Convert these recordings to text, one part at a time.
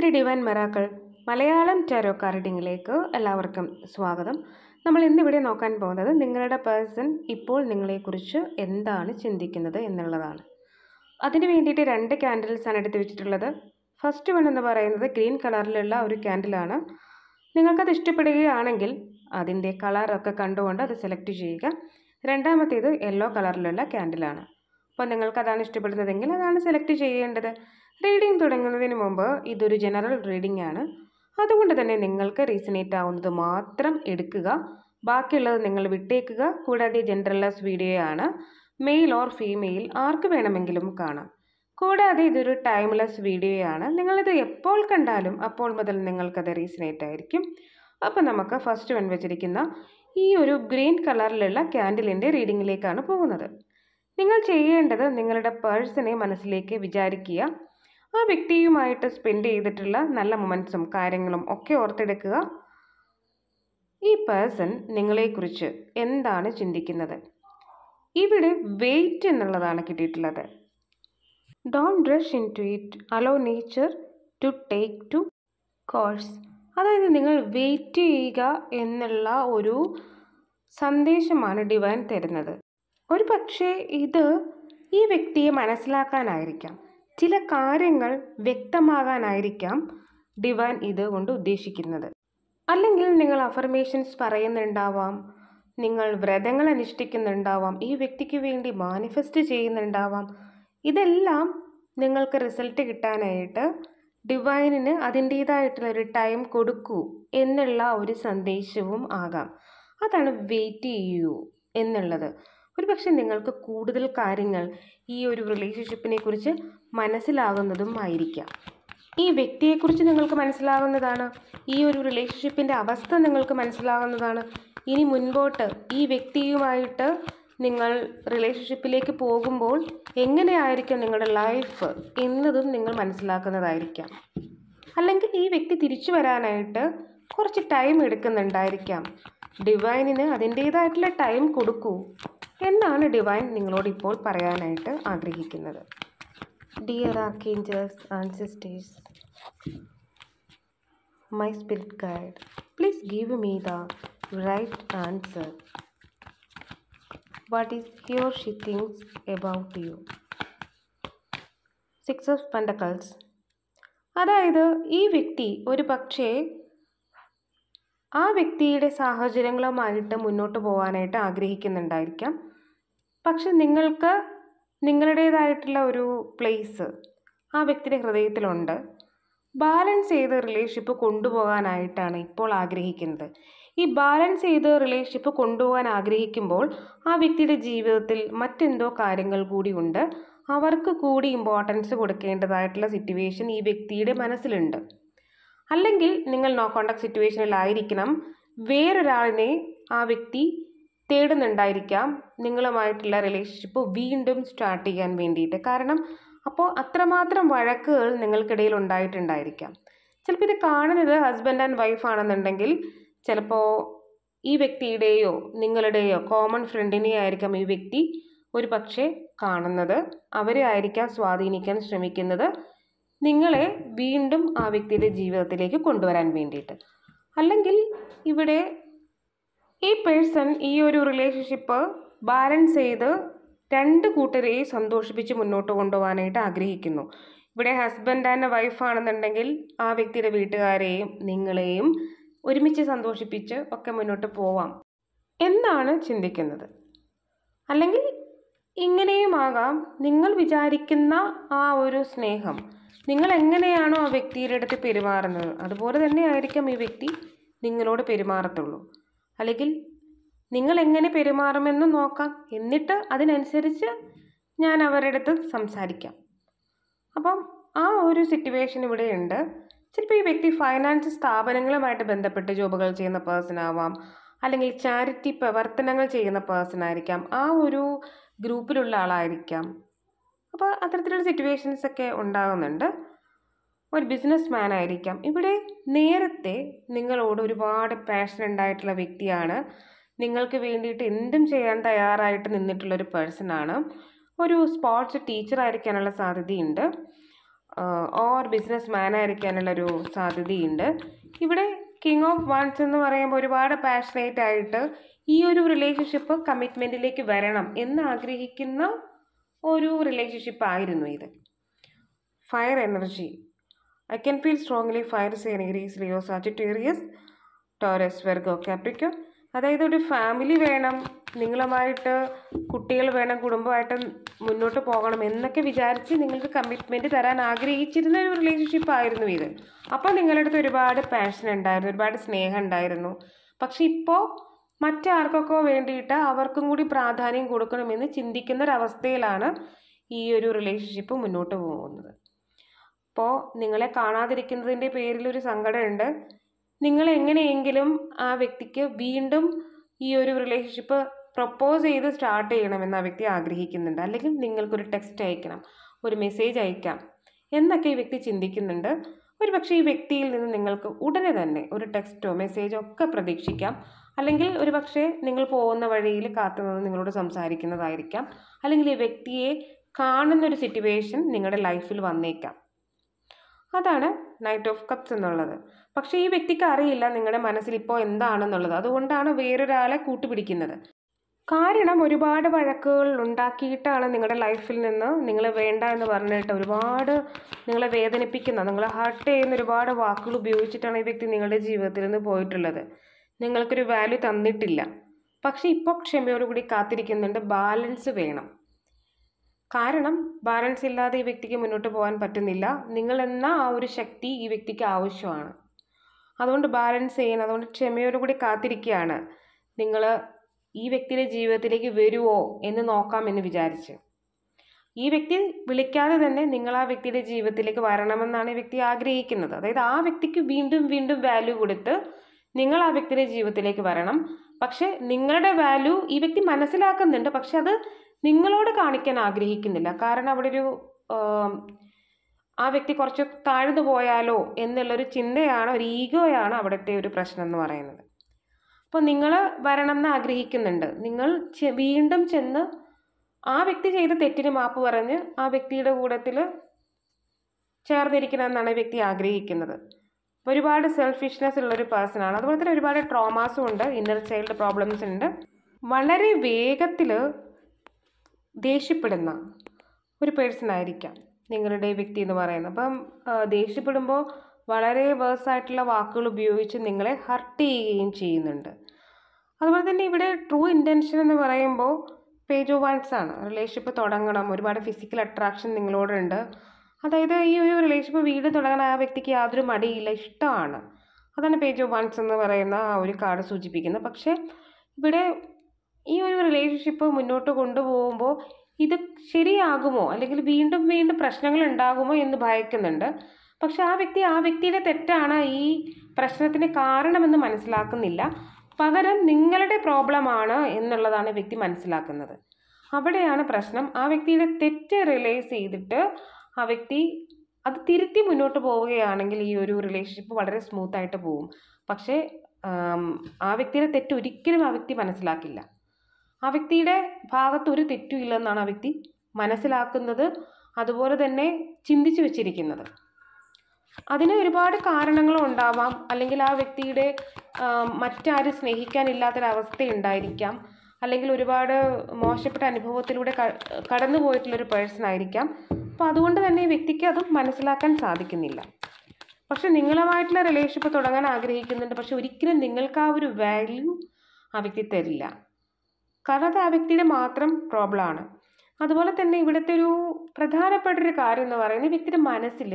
ത്രി divine miracles Malayalam tarot കാർഡിങ്ങിലേക്ക് എല്ലാവർക്കും സ്വാഗതം നമ്മൾ ഇന്നിവിടെ നോക്കാൻ പോകുന്നത് നിങ്ങളുടെ പേഴ്സൺ ഇപ്പോൾ നിങ്ങളെക്കുറിച്ച് എന്താണ് ചിന്തിക്കുന്നത് എന്നുള്ളതാണ് അതിന് വേണ്ടിയിട്ട് രണ്ട് ക്യാൻഡിൽസാണ് എടുത്ത് വെച്ചിട്ടുള്ളത് ഫസ്റ്റ് വൺ എന്ന് പറയുന്നത് ഗ്രീൻ കളറിലുള്ള ഒരു ക്യാൻഡിലാണ് നിങ്ങൾക്കത് ഇഷ്ടപ്പെടുകയാണെങ്കിൽ അതിൻ്റെ കളറൊക്കെ കണ്ടുകൊണ്ട് അത് സെലക്ട് ചെയ്യുക രണ്ടാമത്തേത് യെല്ലോ കളറിലുള്ള ക്യാൻഡിലാണ് അപ്പോൾ നിങ്ങൾക്ക് അതാണ് ഇഷ്ടപ്പെടുന്നതെങ്കിൽ അതാണ് സെലക്ട് ചെയ്യേണ്ടത് റീഡിംഗ് തുടങ്ങുന്നതിന് മുമ്പ് ഇതൊരു ജനറൽ റീഡിംഗ് ആണ് അതുകൊണ്ട് തന്നെ നിങ്ങൾക്ക് റീസണേറ്റ് ആവുന്നത് മാത്രം എടുക്കുക ബാക്കിയുള്ളത് നിങ്ങൾ വിട്ടേക്കുക കൂടാതെ ജെൻഡർലെസ് വീഡിയോ ആണ് മെയിൽ ഓർ ഫീമെയിൽ ആർക്ക് വേണമെങ്കിലും കാണാം കൂടാതെ ഇതൊരു ടൈംലെസ് വീഡിയോ ആണ് നിങ്ങളിത് എപ്പോൾ കണ്ടാലും അപ്പോൾ മുതൽ നിങ്ങൾക്കത് റീസണേറ്റ് ആയിരിക്കും അപ്പോൾ നമുക്ക് ഫസ്റ്റ് വൺ വെച്ചിരിക്കുന്ന ഈ ഒരു ഗ്രീൻ കളറിലുള്ള ക്യാൻഡിലിൻ്റെ റീഡിങ്ങിലേക്കാണ് പോകുന്നത് നിങ്ങൾ ചെയ്യേണ്ടത് നിങ്ങളുടെ പേഴ്സണെ മനസ്സിലേക്ക് വിചാരിക്കുക ആ വ്യക്തിയുമായിട്ട് സ്പെൻഡ് ചെയ്തിട്ടുള്ള നല്ല മൊമെൻസും കാര്യങ്ങളും ഒക്കെ ഓർത്തെടുക്കുക ഈ പേഴ്സൺ നിങ്ങളെക്കുറിച്ച് എന്താണ് ചിന്തിക്കുന്നത് ഇവിടെ വെയിറ്റ് എന്നുള്ളതാണ് കിട്ടിയിട്ടുള്ളത് don't rush into it allow nature to take to course അതായത് നിങ്ങൾ വെയിറ്റ് ചെയ്യുക എന്നുള്ള ഒരു സന്ദേശമാണ് ഡിവൈൻ തരുന്നത് ഒരു പക്ഷേ ഇത് ഈ വ്യക്തിയെ മനസ്സിലാക്കാനായിരിക്കാം ചില കാര്യങ്ങൾ വ്യക്തമാകാനായിരിക്കാം ഡിവൈൻ ഇത് കൊണ്ട് ഉദ്ദേശിക്കുന്നത് അല്ലെങ്കിൽ നിങ്ങൾ അഫർമേഷൻസ് പറയുന്നുണ്ടാവാം നിങ്ങൾ വ്രതങ്ങൾ അനുഷ്ഠിക്കുന്നുണ്ടാവാം ഈ വ്യക്തിക്ക് വേണ്ടി മാനിഫെസ്റ്റ് ചെയ്യുന്നുണ്ടാവാം ഇതെല്ലാം നിങ്ങൾക്ക് റിസൾട്ട് കിട്ടാനായിട്ട് ഡിവൈനിന് അതിൻ്റേതായിട്ടുള്ള ഒരു ടൈം കൊടുക്കൂ എന്നുള്ള ഒരു സന്ദേശവും ആകാം അതാണ് വെയിറ്റ് ചെയ്യൂ എന്നുള്ളത് ഒരുപക്ഷെ നിങ്ങൾക്ക് കൂടുതൽ കാര്യങ്ങൾ ഈ ഒരു റിലേഷൻഷിപ്പിനെ കുറിച്ച് മനസ്സിലാകുന്നതും ആയിരിക്കാം ഈ വ്യക്തിയെക്കുറിച്ച് നിങ്ങൾക്ക് മനസ്സിലാകുന്നതാണ് ഈ ഒരു റിലേഷൻഷിപ്പിൻ്റെ അവസ്ഥ നിങ്ങൾക്ക് മനസ്സിലാകുന്നതാണ് ഇനി മുൻപോട്ട് ഈ വ്യക്തിയുമായിട്ട് നിങ്ങൾ റിലേഷൻഷിപ്പിലേക്ക് പോകുമ്പോൾ എങ്ങനെയായിരിക്കും നിങ്ങളുടെ ലൈഫ് എന്നതും നിങ്ങൾ മനസ്സിലാക്കുന്നതായിരിക്കാം അല്ലെങ്കിൽ ഈ വ്യക്തി തിരിച്ചു വരാനായിട്ട് കുറച്ച് ടൈം എടുക്കുന്നുണ്ടായിരിക്കാം ഡിവൈനിന് അതിൻ്റേതായിട്ടുള്ള ടൈം കൊടുക്കൂ എന്താണ് ഡിവൈൻ നിങ്ങളോട് ഇപ്പോൾ പറയാനായിട്ട് ആഗ്രഹിക്കുന്നത് dear archangels and sisters my spirit guide please give me the right answer what is he or she thinks about you six of pentacles അതായത് ഈ വ്യക്തി ഒരു പക്ഷേ ആ വ്യക്തിയുടെ സാഹചര്യങ്ങളുമായിട്ട് മുന്നോട്ട് പോകാനായിട്ട് ആഗ്രഹിക്കുന്നുണ്ടായിരിക്കാം പക്ഷെ നിങ്ങൾക്ക് നിങ്ങളുടേതായിട്ടുള്ള ഒരു പ്ലേസ് ആ വ്യക്തിയുടെ ഹൃദയത്തിലുണ്ട് ബാലൻസ് ചെയ്ത റിലേഷൻഷിപ്പ് കൊണ്ടുപോകാനായിട്ടാണ് ഇപ്പോൾ ആഗ്രഹിക്കുന്നത് ഈ ബാലൻസ് ചെയ്ത റിലേഷൻഷിപ്പ് കൊണ്ടുപോകാൻ ആഗ്രഹിക്കുമ്പോൾ ആ വ്യക്തിയുടെ ജീവിതത്തിൽ മറ്റെന്തോ കാര്യങ്ങൾ കൂടിയുണ്ട് അവർക്ക് കൂടി ഇമ്പോർട്ടൻസ് കൊടുക്കേണ്ടതായിട്ടുള്ള സിറ്റുവേഷൻ ഈ വ്യക്തിയുടെ മനസ്സിലുണ്ട് അല്ലെങ്കിൽ നിങ്ങൾ നോ കോണ്ടാക്ട് സിറ്റുവേഷനിലായിരിക്കണം വേറൊരാളിനെ ആ വ്യക്തി തേടുന്നുണ്ടായിരിക്കാം നിങ്ങളുമായിട്ടുള്ള റിലേഷൻഷിപ്പ് വീണ്ടും സ്റ്റാർട്ട് ചെയ്യാൻ വേണ്ടിയിട്ട് കാരണം അപ്പോൾ അത്രമാത്രം വഴക്കുകൾ നിങ്ങൾക്കിടയിൽ ഉണ്ടായിട്ടുണ്ടായിരിക്കാം ചിലപ്പോൾ ഇത് കാണുന്നത് ഹസ്ബൻഡ് ആൻഡ് വൈഫ് ആണെന്നുണ്ടെങ്കിൽ ചിലപ്പോൾ ഈ വ്യക്തിയുടെയോ നിങ്ങളുടെയോ കോമൺ ഫ്രണ്ടിനെ ആയിരിക്കാം ഈ വ്യക്തി ഒരു പക്ഷേ കാണുന്നത് അവരെ ആയിരിക്കാം സ്വാധീനിക്കാൻ ശ്രമിക്കുന്നത് നിങ്ങളെ വീണ്ടും ആ വ്യക്തിയുടെ ജീവിതത്തിലേക്ക് കൊണ്ടുവരാൻ വേണ്ടിയിട്ട് അല്ലെങ്കിൽ ഇവിടെ ഈ പേഴ്സൺ ഈ ഒരു റിലേഷൻഷിപ്പ് ബാലൻസ് ചെയ്ത് രണ്ട് കൂട്ടരെയും സന്തോഷിപ്പിച്ച് മുന്നോട്ട് കൊണ്ടുപോകാനായിട്ട് ആഗ്രഹിക്കുന്നു ഇവിടെ ഹസ്ബൻഡ് ആൻഡ് വൈഫാണെന്നുണ്ടെങ്കിൽ ആ വ്യക്തിയുടെ വീട്ടുകാരെയും നിങ്ങളെയും ഒരുമിച്ച് സന്തോഷിപ്പിച്ച് ഒക്കെ മുന്നോട്ട് പോവാം എന്നാണ് ചിന്തിക്കുന്നത് അല്ലെങ്കിൽ ആകാം നിങ്ങൾ വിചാരിക്കുന്ന ആ ഒരു സ്നേഹം നിങ്ങൾ എങ്ങനെയാണോ ആ വ്യക്തിയുടെ അടുത്ത് പെരുമാറുന്നത് അതുപോലെ തന്നെ ആയിരിക്കാം ഈ വ്യക്തി നിങ്ങളോട് പെരുമാറത്തുള്ളൂ അല്ലെങ്കിൽ നിങ്ങൾ എങ്ങനെ പെരുമാറുമെന്ന് നോക്കാം എന്നിട്ട് അതിനനുസരിച്ച് ഞാൻ അവരുടെ അടുത്ത് സംസാരിക്കാം അപ്പം ആ ഒരു സിറ്റുവേഷൻ ഇവിടെ ഉണ്ട് ചിലപ്പോൾ ഈ വ്യക്തി ഫൈനാൻസ് സ്ഥാപനങ്ങളുമായിട്ട് ബന്ധപ്പെട്ട് ജോബുകൾ ചെയ്യുന്ന പേഴ്സൺ ആവാം അല്ലെങ്കിൽ ചാരിറ്റി പ്രവർത്തനങ്ങൾ ചെയ്യുന്ന പേഴ്സൺ ആയിരിക്കാം ആ ഒരു ഗ്രൂപ്പിലുള്ള ആളായിരിക്കാം അപ്പോൾ അത്തരത്തിലുള്ള സിറ്റുവേഷൻസ് ഒക്കെ ഉണ്ടാകുന്നുണ്ട് ഒരു ബിസിനസ് മാൻ ആയിരിക്കാം ഇവിടെ നേരത്തെ നിങ്ങളോട് ഒരുപാട് പാഷൻ ഉണ്ടായിട്ടുള്ള വ്യക്തിയാണ് നിങ്ങൾക്ക് വേണ്ടിയിട്ട് എന്തും ചെയ്യാൻ തയ്യാറായിട്ട് നിന്നിട്ടുള്ളൊരു ഒരു പേഴ്സണാണ് ഒരു സ്പോർട്സ് ടീച്ചർ ആയിരിക്കാനുള്ള സാധ്യതയുണ്ട് ഓർ ബിസിനസ് മാൻ ആയിരിക്കാനുള്ള ഒരു സാധ്യതയുണ്ട് ഇവിടെ കിങ് ഓഫ് വൺസ് എന്ന് പറയുമ്പോൾ ഒരുപാട് പാഷനേറ്റ് ആയിട്ട് ഈ ഒരു റിലേഷൻഷിപ്പ് കമ്മിറ്റ്മെൻറ്റിലേക്ക് വരണം എന്ന് ആഗ്രഹിക്കുന്ന ഒരു റിലേഷൻഷിപ്പ് ആയിരുന്നു ഇത് fire energy I can feel strongly fire sign Leo Sagittarius Taurus Virgo Capricorn അതായത് ഒരു ഫാമിലി വേണം നിങ്ങളുമായിട്ട് കുട്ടികൾ വേണം കുടുംബമായിട്ട് മുന്നോട്ട് പോകണം എന്നൊക്കെ വിചാരിച്ച് നിങ്ങൾക്ക് കമ്മിറ്റ്മെൻ്റ് തരാൻ ആഗ്രഹിച്ചിരുന്ന ഒരു റിലേഷൻഷിപ്പ് ആയിരുന്നു ഇത് അപ്പോൾ നിങ്ങളുടെ അടുത്ത് ഒരുപാട് പാഷൻ ഉണ്ടായിരുന്നു ഒരുപാട് സ്നേഹം ഉണ്ടായിരുന്നു പക്ഷെ ഇപ്പോൾ മറ്റാർക്കൊക്കെ വേണ്ടിയിട്ട് അവർക്കും കൂടി പ്രാധാന്യം കൊടുക്കണമെന്ന് ചിന്തിക്കുന്ന അവസ്ഥയിലാണ് ഈ ഒരു റിലേഷൻഷിപ്പ് മുന്നോട്ട് പോകുന്നത് ഇപ്പോൾ നിങ്ങളെ കാണാതിരിക്കുന്നതിൻ്റെ പേരിൽ ഒരു സങ്കടമുണ്ട് നിങ്ങൾ എങ്ങനെയെങ്കിലും ആ വ്യക്തിക്ക് വീണ്ടും ഈ ഒരു റിലേഷൻഷിപ്പ് പ്രപ്പോസ് ചെയ്ത് സ്റ്റാർട്ട് ചെയ്യണമെന്ന് ആ വ്യക്തി ആഗ്രഹിക്കുന്നുണ്ട് അല്ലെങ്കിൽ നിങ്ങൾക്കൊരു ടെക്സ്റ്റ് അയക്കണം ഒരു മെസ്സേജ് അയക്കാം എന്നൊക്കെ ഈ വ്യക്തി ചിന്തിക്കുന്നുണ്ട് ഒരു പക്ഷേ ഈ വ്യക്തിയിൽ നിന്ന് നിങ്ങൾക്ക് ഉടനെ തന്നെ ഒരു ടെക്സ്റ്റോ മെസ്സേജോ ഒക്കെ പ്രതീക്ഷിക്കാം അല്ലെങ്കിൽ ഒരു പക്ഷേ നിങ്ങൾ പോകുന്ന വഴിയിൽ കാത്തുനിന്ന് നിങ്ങളോട് സംസാരിക്കുന്നതായിരിക്കാം അല്ലെങ്കിൽ ഈ വ്യക്തിയെ കാണുന്നൊരു സിറ്റുവേഷൻ നിങ്ങളുടെ ലൈഫിൽ വന്നേക്കാം അതാണ് നൈറ്റ് ഓഫ് കപ്സ് എന്നുള്ളത് പക്ഷേ ഈ വ്യക്തിക്ക് അറിയില്ല നിങ്ങളുടെ മനസ്സിൽ ഇപ്പോൾ എന്താണെന്നുള്ളത് അതുകൊണ്ടാണ് വേറൊരാളെ കൂട്ടുപിടിക്കുന്നത് കാരണം ഒരുപാട് വഴക്കുകൾ ഉണ്ടാക്കിയിട്ടാണ് നിങ്ങളുടെ ലൈഫിൽ നിന്ന് നിങ്ങളെ വേണ്ട എന്ന് പറഞ്ഞിട്ട് ഒരുപാട് നിങ്ങളെ വേദനിപ്പിക്കുന്ന നിങ്ങളെ ഹർട്ട് ചെയ്യുന്ന ഒരുപാട് വാക്കുകൾ ഉപയോഗിച്ചിട്ടാണ് ഈ വ്യക്തി നിങ്ങളുടെ ജീവിതത്തിൽ നിന്ന് പോയിട്ടുള്ളത് നിങ്ങൾക്കൊരു വാല്യൂ തന്നിട്ടില്ല പക്ഷേ ഇപ്പോൾ ക്ഷമയോടുകൂടി കാത്തിരിക്കുന്നുണ്ട് ബാലൻസ് വേണം കാരണം ബാലൻസ് ഇല്ലാതെ ഈ വ്യക്തിക്ക് മുന്നോട്ട് പോകാൻ പറ്റുന്നില്ല നിങ്ങളെന്ന ആ ഒരു ശക്തി ഈ വ്യക്തിക്ക് ആവശ്യമാണ് അതുകൊണ്ട് ബാലൻസ് ചെയ്യണം അതുകൊണ്ട് ക്ഷമയോടുകൂടി കാത്തിരിക്കുകയാണ് നിങ്ങൾ ഈ വ്യക്തിയുടെ ജീവിതത്തിലേക്ക് വരുമോ എന്ന് നോക്കാമെന്ന് വിചാരിച്ച് ഈ വ്യക്തി വിളിക്കാതെ തന്നെ നിങ്ങൾ ആ വ്യക്തിയുടെ ജീവിതത്തിലേക്ക് വരണമെന്നാണ് ഈ വ്യക്തി ആഗ്രഹിക്കുന്നത് അതായത് ആ വ്യക്തിക്ക് വീണ്ടും വീണ്ടും വാല്യൂ കൊടുത്ത് നിങ്ങൾ ആ വ്യക്തിയുടെ ജീവിതത്തിലേക്ക് വരണം പക്ഷേ നിങ്ങളുടെ വാല്യൂ ഈ വ്യക്തി മനസ്സിലാക്കുന്നുണ്ട് പക്ഷെ അത് നിങ്ങളോട് കാണിക്കാൻ ആഗ്രഹിക്കുന്നില്ല കാരണം അവിടെ ഒരു ആ വ്യക്തി കുറച്ച് താഴ്ന്നു പോയാലോ എന്നുള്ളൊരു ചിന്തയാണ് ഒരു ഈഗോയാണ് അവിടുത്തെ ഒരു പ്രശ്നം എന്ന് പറയുന്നത് അപ്പോൾ നിങ്ങൾ വരണം എന്ന് ആഗ്രഹിക്കുന്നുണ്ട് നിങ്ങൾ വീണ്ടും ചെന്ന് ആ വ്യക്തി ചെയ്ത തെറ്റിന് മാപ്പ് പറഞ്ഞ് ആ വ്യക്തിയുടെ കൂടത്തിൽ ചേർന്നിരിക്കണം വ്യക്തി ആഗ്രഹിക്കുന്നത് ഒരുപാട് സെൽഫിഷ്നെസ് ഉള്ളൊരു പേഴ്സണാണ് അതുപോലെ തന്നെ ഒരുപാട് ട്രോമാസും ഉണ്ട് ഇന്നർ ചൈൽഡ് പ്രോബ്ലംസ് ഉണ്ട് വളരെ വേഗത്തിൽ ദേഷ്യപ്പെടുന്ന ഒരു പേഴ്സൺ ആയിരിക്കാം നിങ്ങളുടെ വ്യക്തി എന്ന് പറയുന്നത് അപ്പം ദേഷ്യപ്പെടുമ്പോൾ വളരെ വേഴ്സായിട്ടുള്ള വാക്കുകൾ ഉപയോഗിച്ച് നിങ്ങളെ ഹർട്ട് ചെയ്യുകയും ചെയ്യുന്നുണ്ട് അതുപോലെ തന്നെ ഇവിടെ ട്രൂ ഇൻറ്റൻഷൻ എന്ന് പറയുമ്പോൾ പേജ് ഓഫ് വൺസ് ആണ് റിലേഷൻഷിപ്പ് തുടങ്ങണം ഒരുപാട് ഫിസിക്കൽ അട്രാക്ഷൻ നിങ്ങളോടുണ്ട് അതായത് ഈ ഒരു റിലേഷൻഷിപ്പ് വീട് തുടങ്ങാൻ ആ വ്യക്തിക്ക് യാതൊരു മടിയില്ല ഇഷ്ടമാണ് അതാണ് പേജ് ഓഫ് വൺസ് എന്ന് പറയുന്ന ആ ഒരു കാർഡ് സൂചിപ്പിക്കുന്നത് പക്ഷേ ഇവിടെ ഈ ഒരു റിലേഷൻഷിപ്പ് മുന്നോട്ട് കൊണ്ടുപോകുമ്പോൾ ഇത് ശരിയാകുമോ അല്ലെങ്കിൽ വീണ്ടും വീണ്ടും പ്രശ്നങ്ങൾ ഉണ്ടാകുമോ എന്ന് ഭയക്കുന്നുണ്ട് പക്ഷെ ആ വ്യക്തി ആ വ്യക്തിയുടെ തെറ്റാണ് ഈ പ്രശ്നത്തിന് കാരണമെന്ന് മനസ്സിലാക്കുന്നില്ല പകരം നിങ്ങളുടെ പ്രോബ്ലമാണ് എന്നുള്ളതാണ് വ്യക്തി മനസ്സിലാക്കുന്നത് അവിടെയാണ് പ്രശ്നം ആ വ്യക്തിയുടെ തെറ്റ് റിലൈസ് ചെയ്തിട്ട് ആ വ്യക്തി അത് തിരുത്തി മുന്നോട്ട് പോവുകയാണെങ്കിൽ ഈ ഒരു റിലേഷൻഷിപ്പ് വളരെ സ്മൂത്തായിട്ട് പോകും പക്ഷേ ആ വ്യക്തിയുടെ തെറ്റ് ഒരിക്കലും ആ വ്യക്തി മനസ്സിലാക്കില്ല ആ വ്യക്തിയുടെ ഭാഗത്ത് ഒരു തെറ്റുമില്ലെന്നാണ് ആ വ്യക്തി മനസ്സിലാക്കുന്നത് അതുപോലെ തന്നെ ചിന്തിച്ചു വച്ചിരിക്കുന്നത് അതിന് ഒരുപാട് കാരണങ്ങളും ഉണ്ടാവാം അല്ലെങ്കിൽ ആ വ്യക്തിയുടെ മറ്റാരും സ്നേഹിക്കാനില്ലാത്തൊരവസ്ഥ ഉണ്ടായിരിക്കാം അല്ലെങ്കിൽ ഒരുപാട് മോശപ്പെട്ട അനുഭവത്തിലൂടെ കടന്നു പോയിട്ടുള്ളൊരു പേഴ്സൺ ആയിരിക്കാം അപ്പോൾ അതുകൊണ്ട് തന്നെ ഈ വ്യക്തിക്ക് അത് മനസ്സിലാക്കാൻ സാധിക്കുന്നില്ല പക്ഷെ നിങ്ങളുമായിട്ടുള്ള റിലേഷൻഷിപ്പ് തുടങ്ങാൻ ആഗ്രഹിക്കുന്നുണ്ട് പക്ഷെ ഒരിക്കലും നിങ്ങൾക്ക് ആ ഒരു വാല്യൂ ആ വ്യക്തി തരില്ല കാരണം അത് ആ വ്യക്തിയുടെ മാത്രം പ്രോബ്ലമാണ് അതുപോലെ തന്നെ ഇവിടുത്തെ ഒരു പ്രധാനപ്പെട്ട ഒരു കാര്യം എന്ന് പറയുന്നത് വ്യക്തിയുടെ മനസ്സിൽ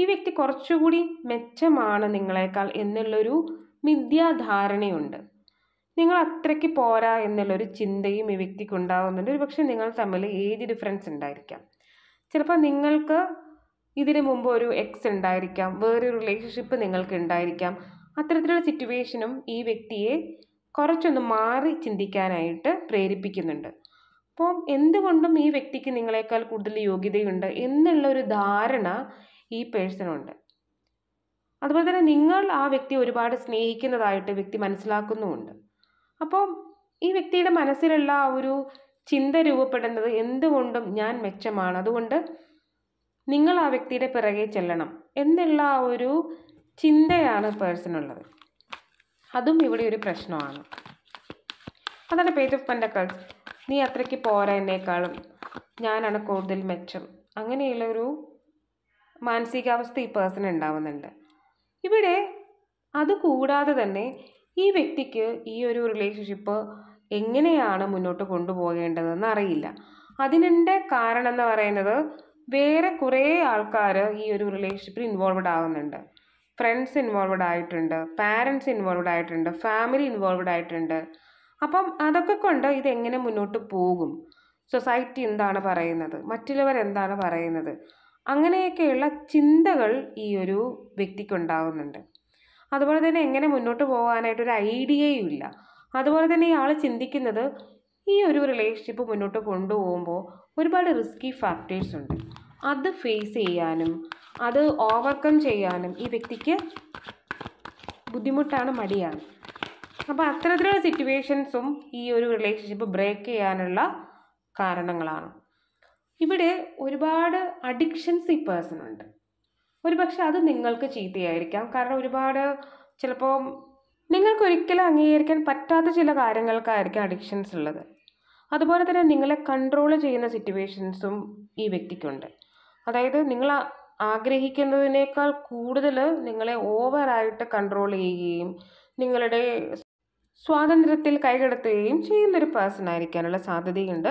ഈ വ്യക്തി കുറച്ചുകൂടി മെച്ചമാണ് നിങ്ങളെക്കാൾ എന്നുള്ളൊരു മിഥ്യാധാരണയുണ്ട് നിങ്ങൾ അത്രയ്ക്ക് പോരാ എന്നുള്ളൊരു ചിന്തയും ഈ വ്യക്തിക്ക് ഉണ്ടാകുന്നുണ്ട് ഒരു പക്ഷേ നിങ്ങൾ തമ്മിൽ ഏജ് ഡിഫറൻസ് ഉണ്ടായിരിക്കാം ചിലപ്പോൾ നിങ്ങൾക്ക് ഇതിനു മുമ്പ് ഒരു എക്സ് ഉണ്ടായിരിക്കാം വേറൊരു റിലേഷൻഷിപ്പ് നിങ്ങൾക്ക് ഉണ്ടായിരിക്കാം അത്തരത്തിലുള്ള സിറ്റുവേഷനും ഈ വ്യക്തിയെ കുറച്ചൊന്ന് മാറി ചിന്തിക്കാനായിട്ട് പ്രേരിപ്പിക്കുന്നുണ്ട് അപ്പം എന്തുകൊണ്ടും ഈ വ്യക്തിക്ക് നിങ്ങളെക്കാൾ കൂടുതൽ യോഗ്യതയുണ്ട് എന്നുള്ള ഒരു ധാരണ ഈ പേഴ്സണുണ്ട് അതുപോലെ തന്നെ നിങ്ങൾ ആ വ്യക്തിയെ ഒരുപാട് സ്നേഹിക്കുന്നതായിട്ട് വ്യക്തി മനസ്സിലാക്കുന്നുമുണ്ട് അപ്പം ഈ വ്യക്തിയുടെ മനസ്സിലുള്ള ആ ഒരു ചിന്ത രൂപപ്പെടുന്നത് എന്തുകൊണ്ടും ഞാൻ മെച്ചമാണ് അതുകൊണ്ട് നിങ്ങൾ ആ വ്യക്തിയുടെ പിറകെ ചെല്ലണം എന്നുള്ള ആ ഒരു ചിന്തയാണ് പേഴ്സണുള്ളത് അതും ഇവിടെ ഒരു പ്രശ്നമാണ് അതാണ് പേജ് ഓഫ് പെൻഡക്കൾസ് നീ അത്രയ്ക്ക് പോരാ എന്നേക്കാളും ഞാനാണ് കൂടുതൽ മെച്ചം അങ്ങനെയുള്ളൊരു ഒരു മാനസികാവസ്ഥ ഈ പേഴ്സൺ ഉണ്ടാവുന്നുണ്ട് ഇവിടെ അതുകൂടാതെ തന്നെ ഈ വ്യക്തിക്ക് ഈ ഒരു റിലേഷൻഷിപ്പ് എങ്ങനെയാണ് മുന്നോട്ട് കൊണ്ടുപോകേണ്ടതെന്ന് അറിയില്ല അതിനെ കാരണം എന്ന് പറയുന്നത് വേറെ കുറേ ആൾക്കാർ ഈ ഒരു റിലേഷൻഷിപ്പിൽ ഇൻവോൾവ്ഡ് ആകുന്നുണ്ട് ഫ്രണ്ട്സ് ഇൻവോൾവ്ഡ് ആയിട്ടുണ്ട് പാരൻസ് ഇൻവോൾവ്ഡ് ആയിട്ടുണ്ട് ഫാമിലി ഇൻവോൾവ്ഡ് ആയിട്ടുണ്ട് അപ്പം അതൊക്കെ കൊണ്ട് ഇതെങ്ങനെ മുന്നോട്ട് പോകും സൊസൈറ്റി എന്താണ് പറയുന്നത് മറ്റുള്ളവർ എന്താണ് പറയുന്നത് അങ്ങനെയൊക്കെയുള്ള ചിന്തകൾ ഈ ഒരു വ്യക്തിക്കുണ്ടാകുന്നുണ്ട് അതുപോലെ തന്നെ എങ്ങനെ മുന്നോട്ട് പോകാനായിട്ടൊരു ഐഡിയയും ഇല്ല അതുപോലെ തന്നെ ഇയാൾ ചിന്തിക്കുന്നത് ഈ ഒരു റിലേഷൻഷിപ്പ് മുന്നോട്ട് കൊണ്ടുപോകുമ്പോൾ ഒരുപാട് റിസ്കി ഫാക്ടേഴ്സ് ഉണ്ട് അത് ഫേസ് ചെയ്യാനും അത് ഓവർകം ചെയ്യാനും ഈ വ്യക്തിക്ക് ബുദ്ധിമുട്ടാണ് മടിയാണ് അപ്പോൾ അത്തരത്തിലുള്ള സിറ്റുവേഷൻസും ഈ ഒരു റിലേഷൻഷിപ്പ് ബ്രേക്ക് ചെയ്യാനുള്ള കാരണങ്ങളാണ് ഇവിടെ ഒരുപാട് അഡിക്ഷൻസ് ഈ പേഴ്സണുണ്ട് ഒരുപക്ഷെ അത് നിങ്ങൾക്ക് ചീത്തയായിരിക്കാം കാരണം ഒരുപാട് ചിലപ്പോൾ നിങ്ങൾക്ക് ഒരിക്കലും അംഗീകരിക്കാൻ പറ്റാത്ത ചില കാര്യങ്ങൾക്കായിരിക്കും അഡിക്ഷൻസ് ഉള്ളത് അതുപോലെ തന്നെ നിങ്ങളെ കൺട്രോൾ ചെയ്യുന്ന സിറ്റുവേഷൻസും ഈ വ്യക്തിക്കുണ്ട് അതായത് നിങ്ങൾ ആഗ്രഹിക്കുന്നതിനേക്കാൾ കൂടുതൽ നിങ്ങളെ ഓവറായിട്ട് കൺട്രോൾ ചെയ്യുകയും നിങ്ങളുടെ സ്വാതന്ത്ര്യത്തിൽ കൈകടത്തുകയും ചെയ്യുന്നൊരു പേഴ്സൺ ആയിരിക്കാനുള്ള സാധ്യതയുണ്ട്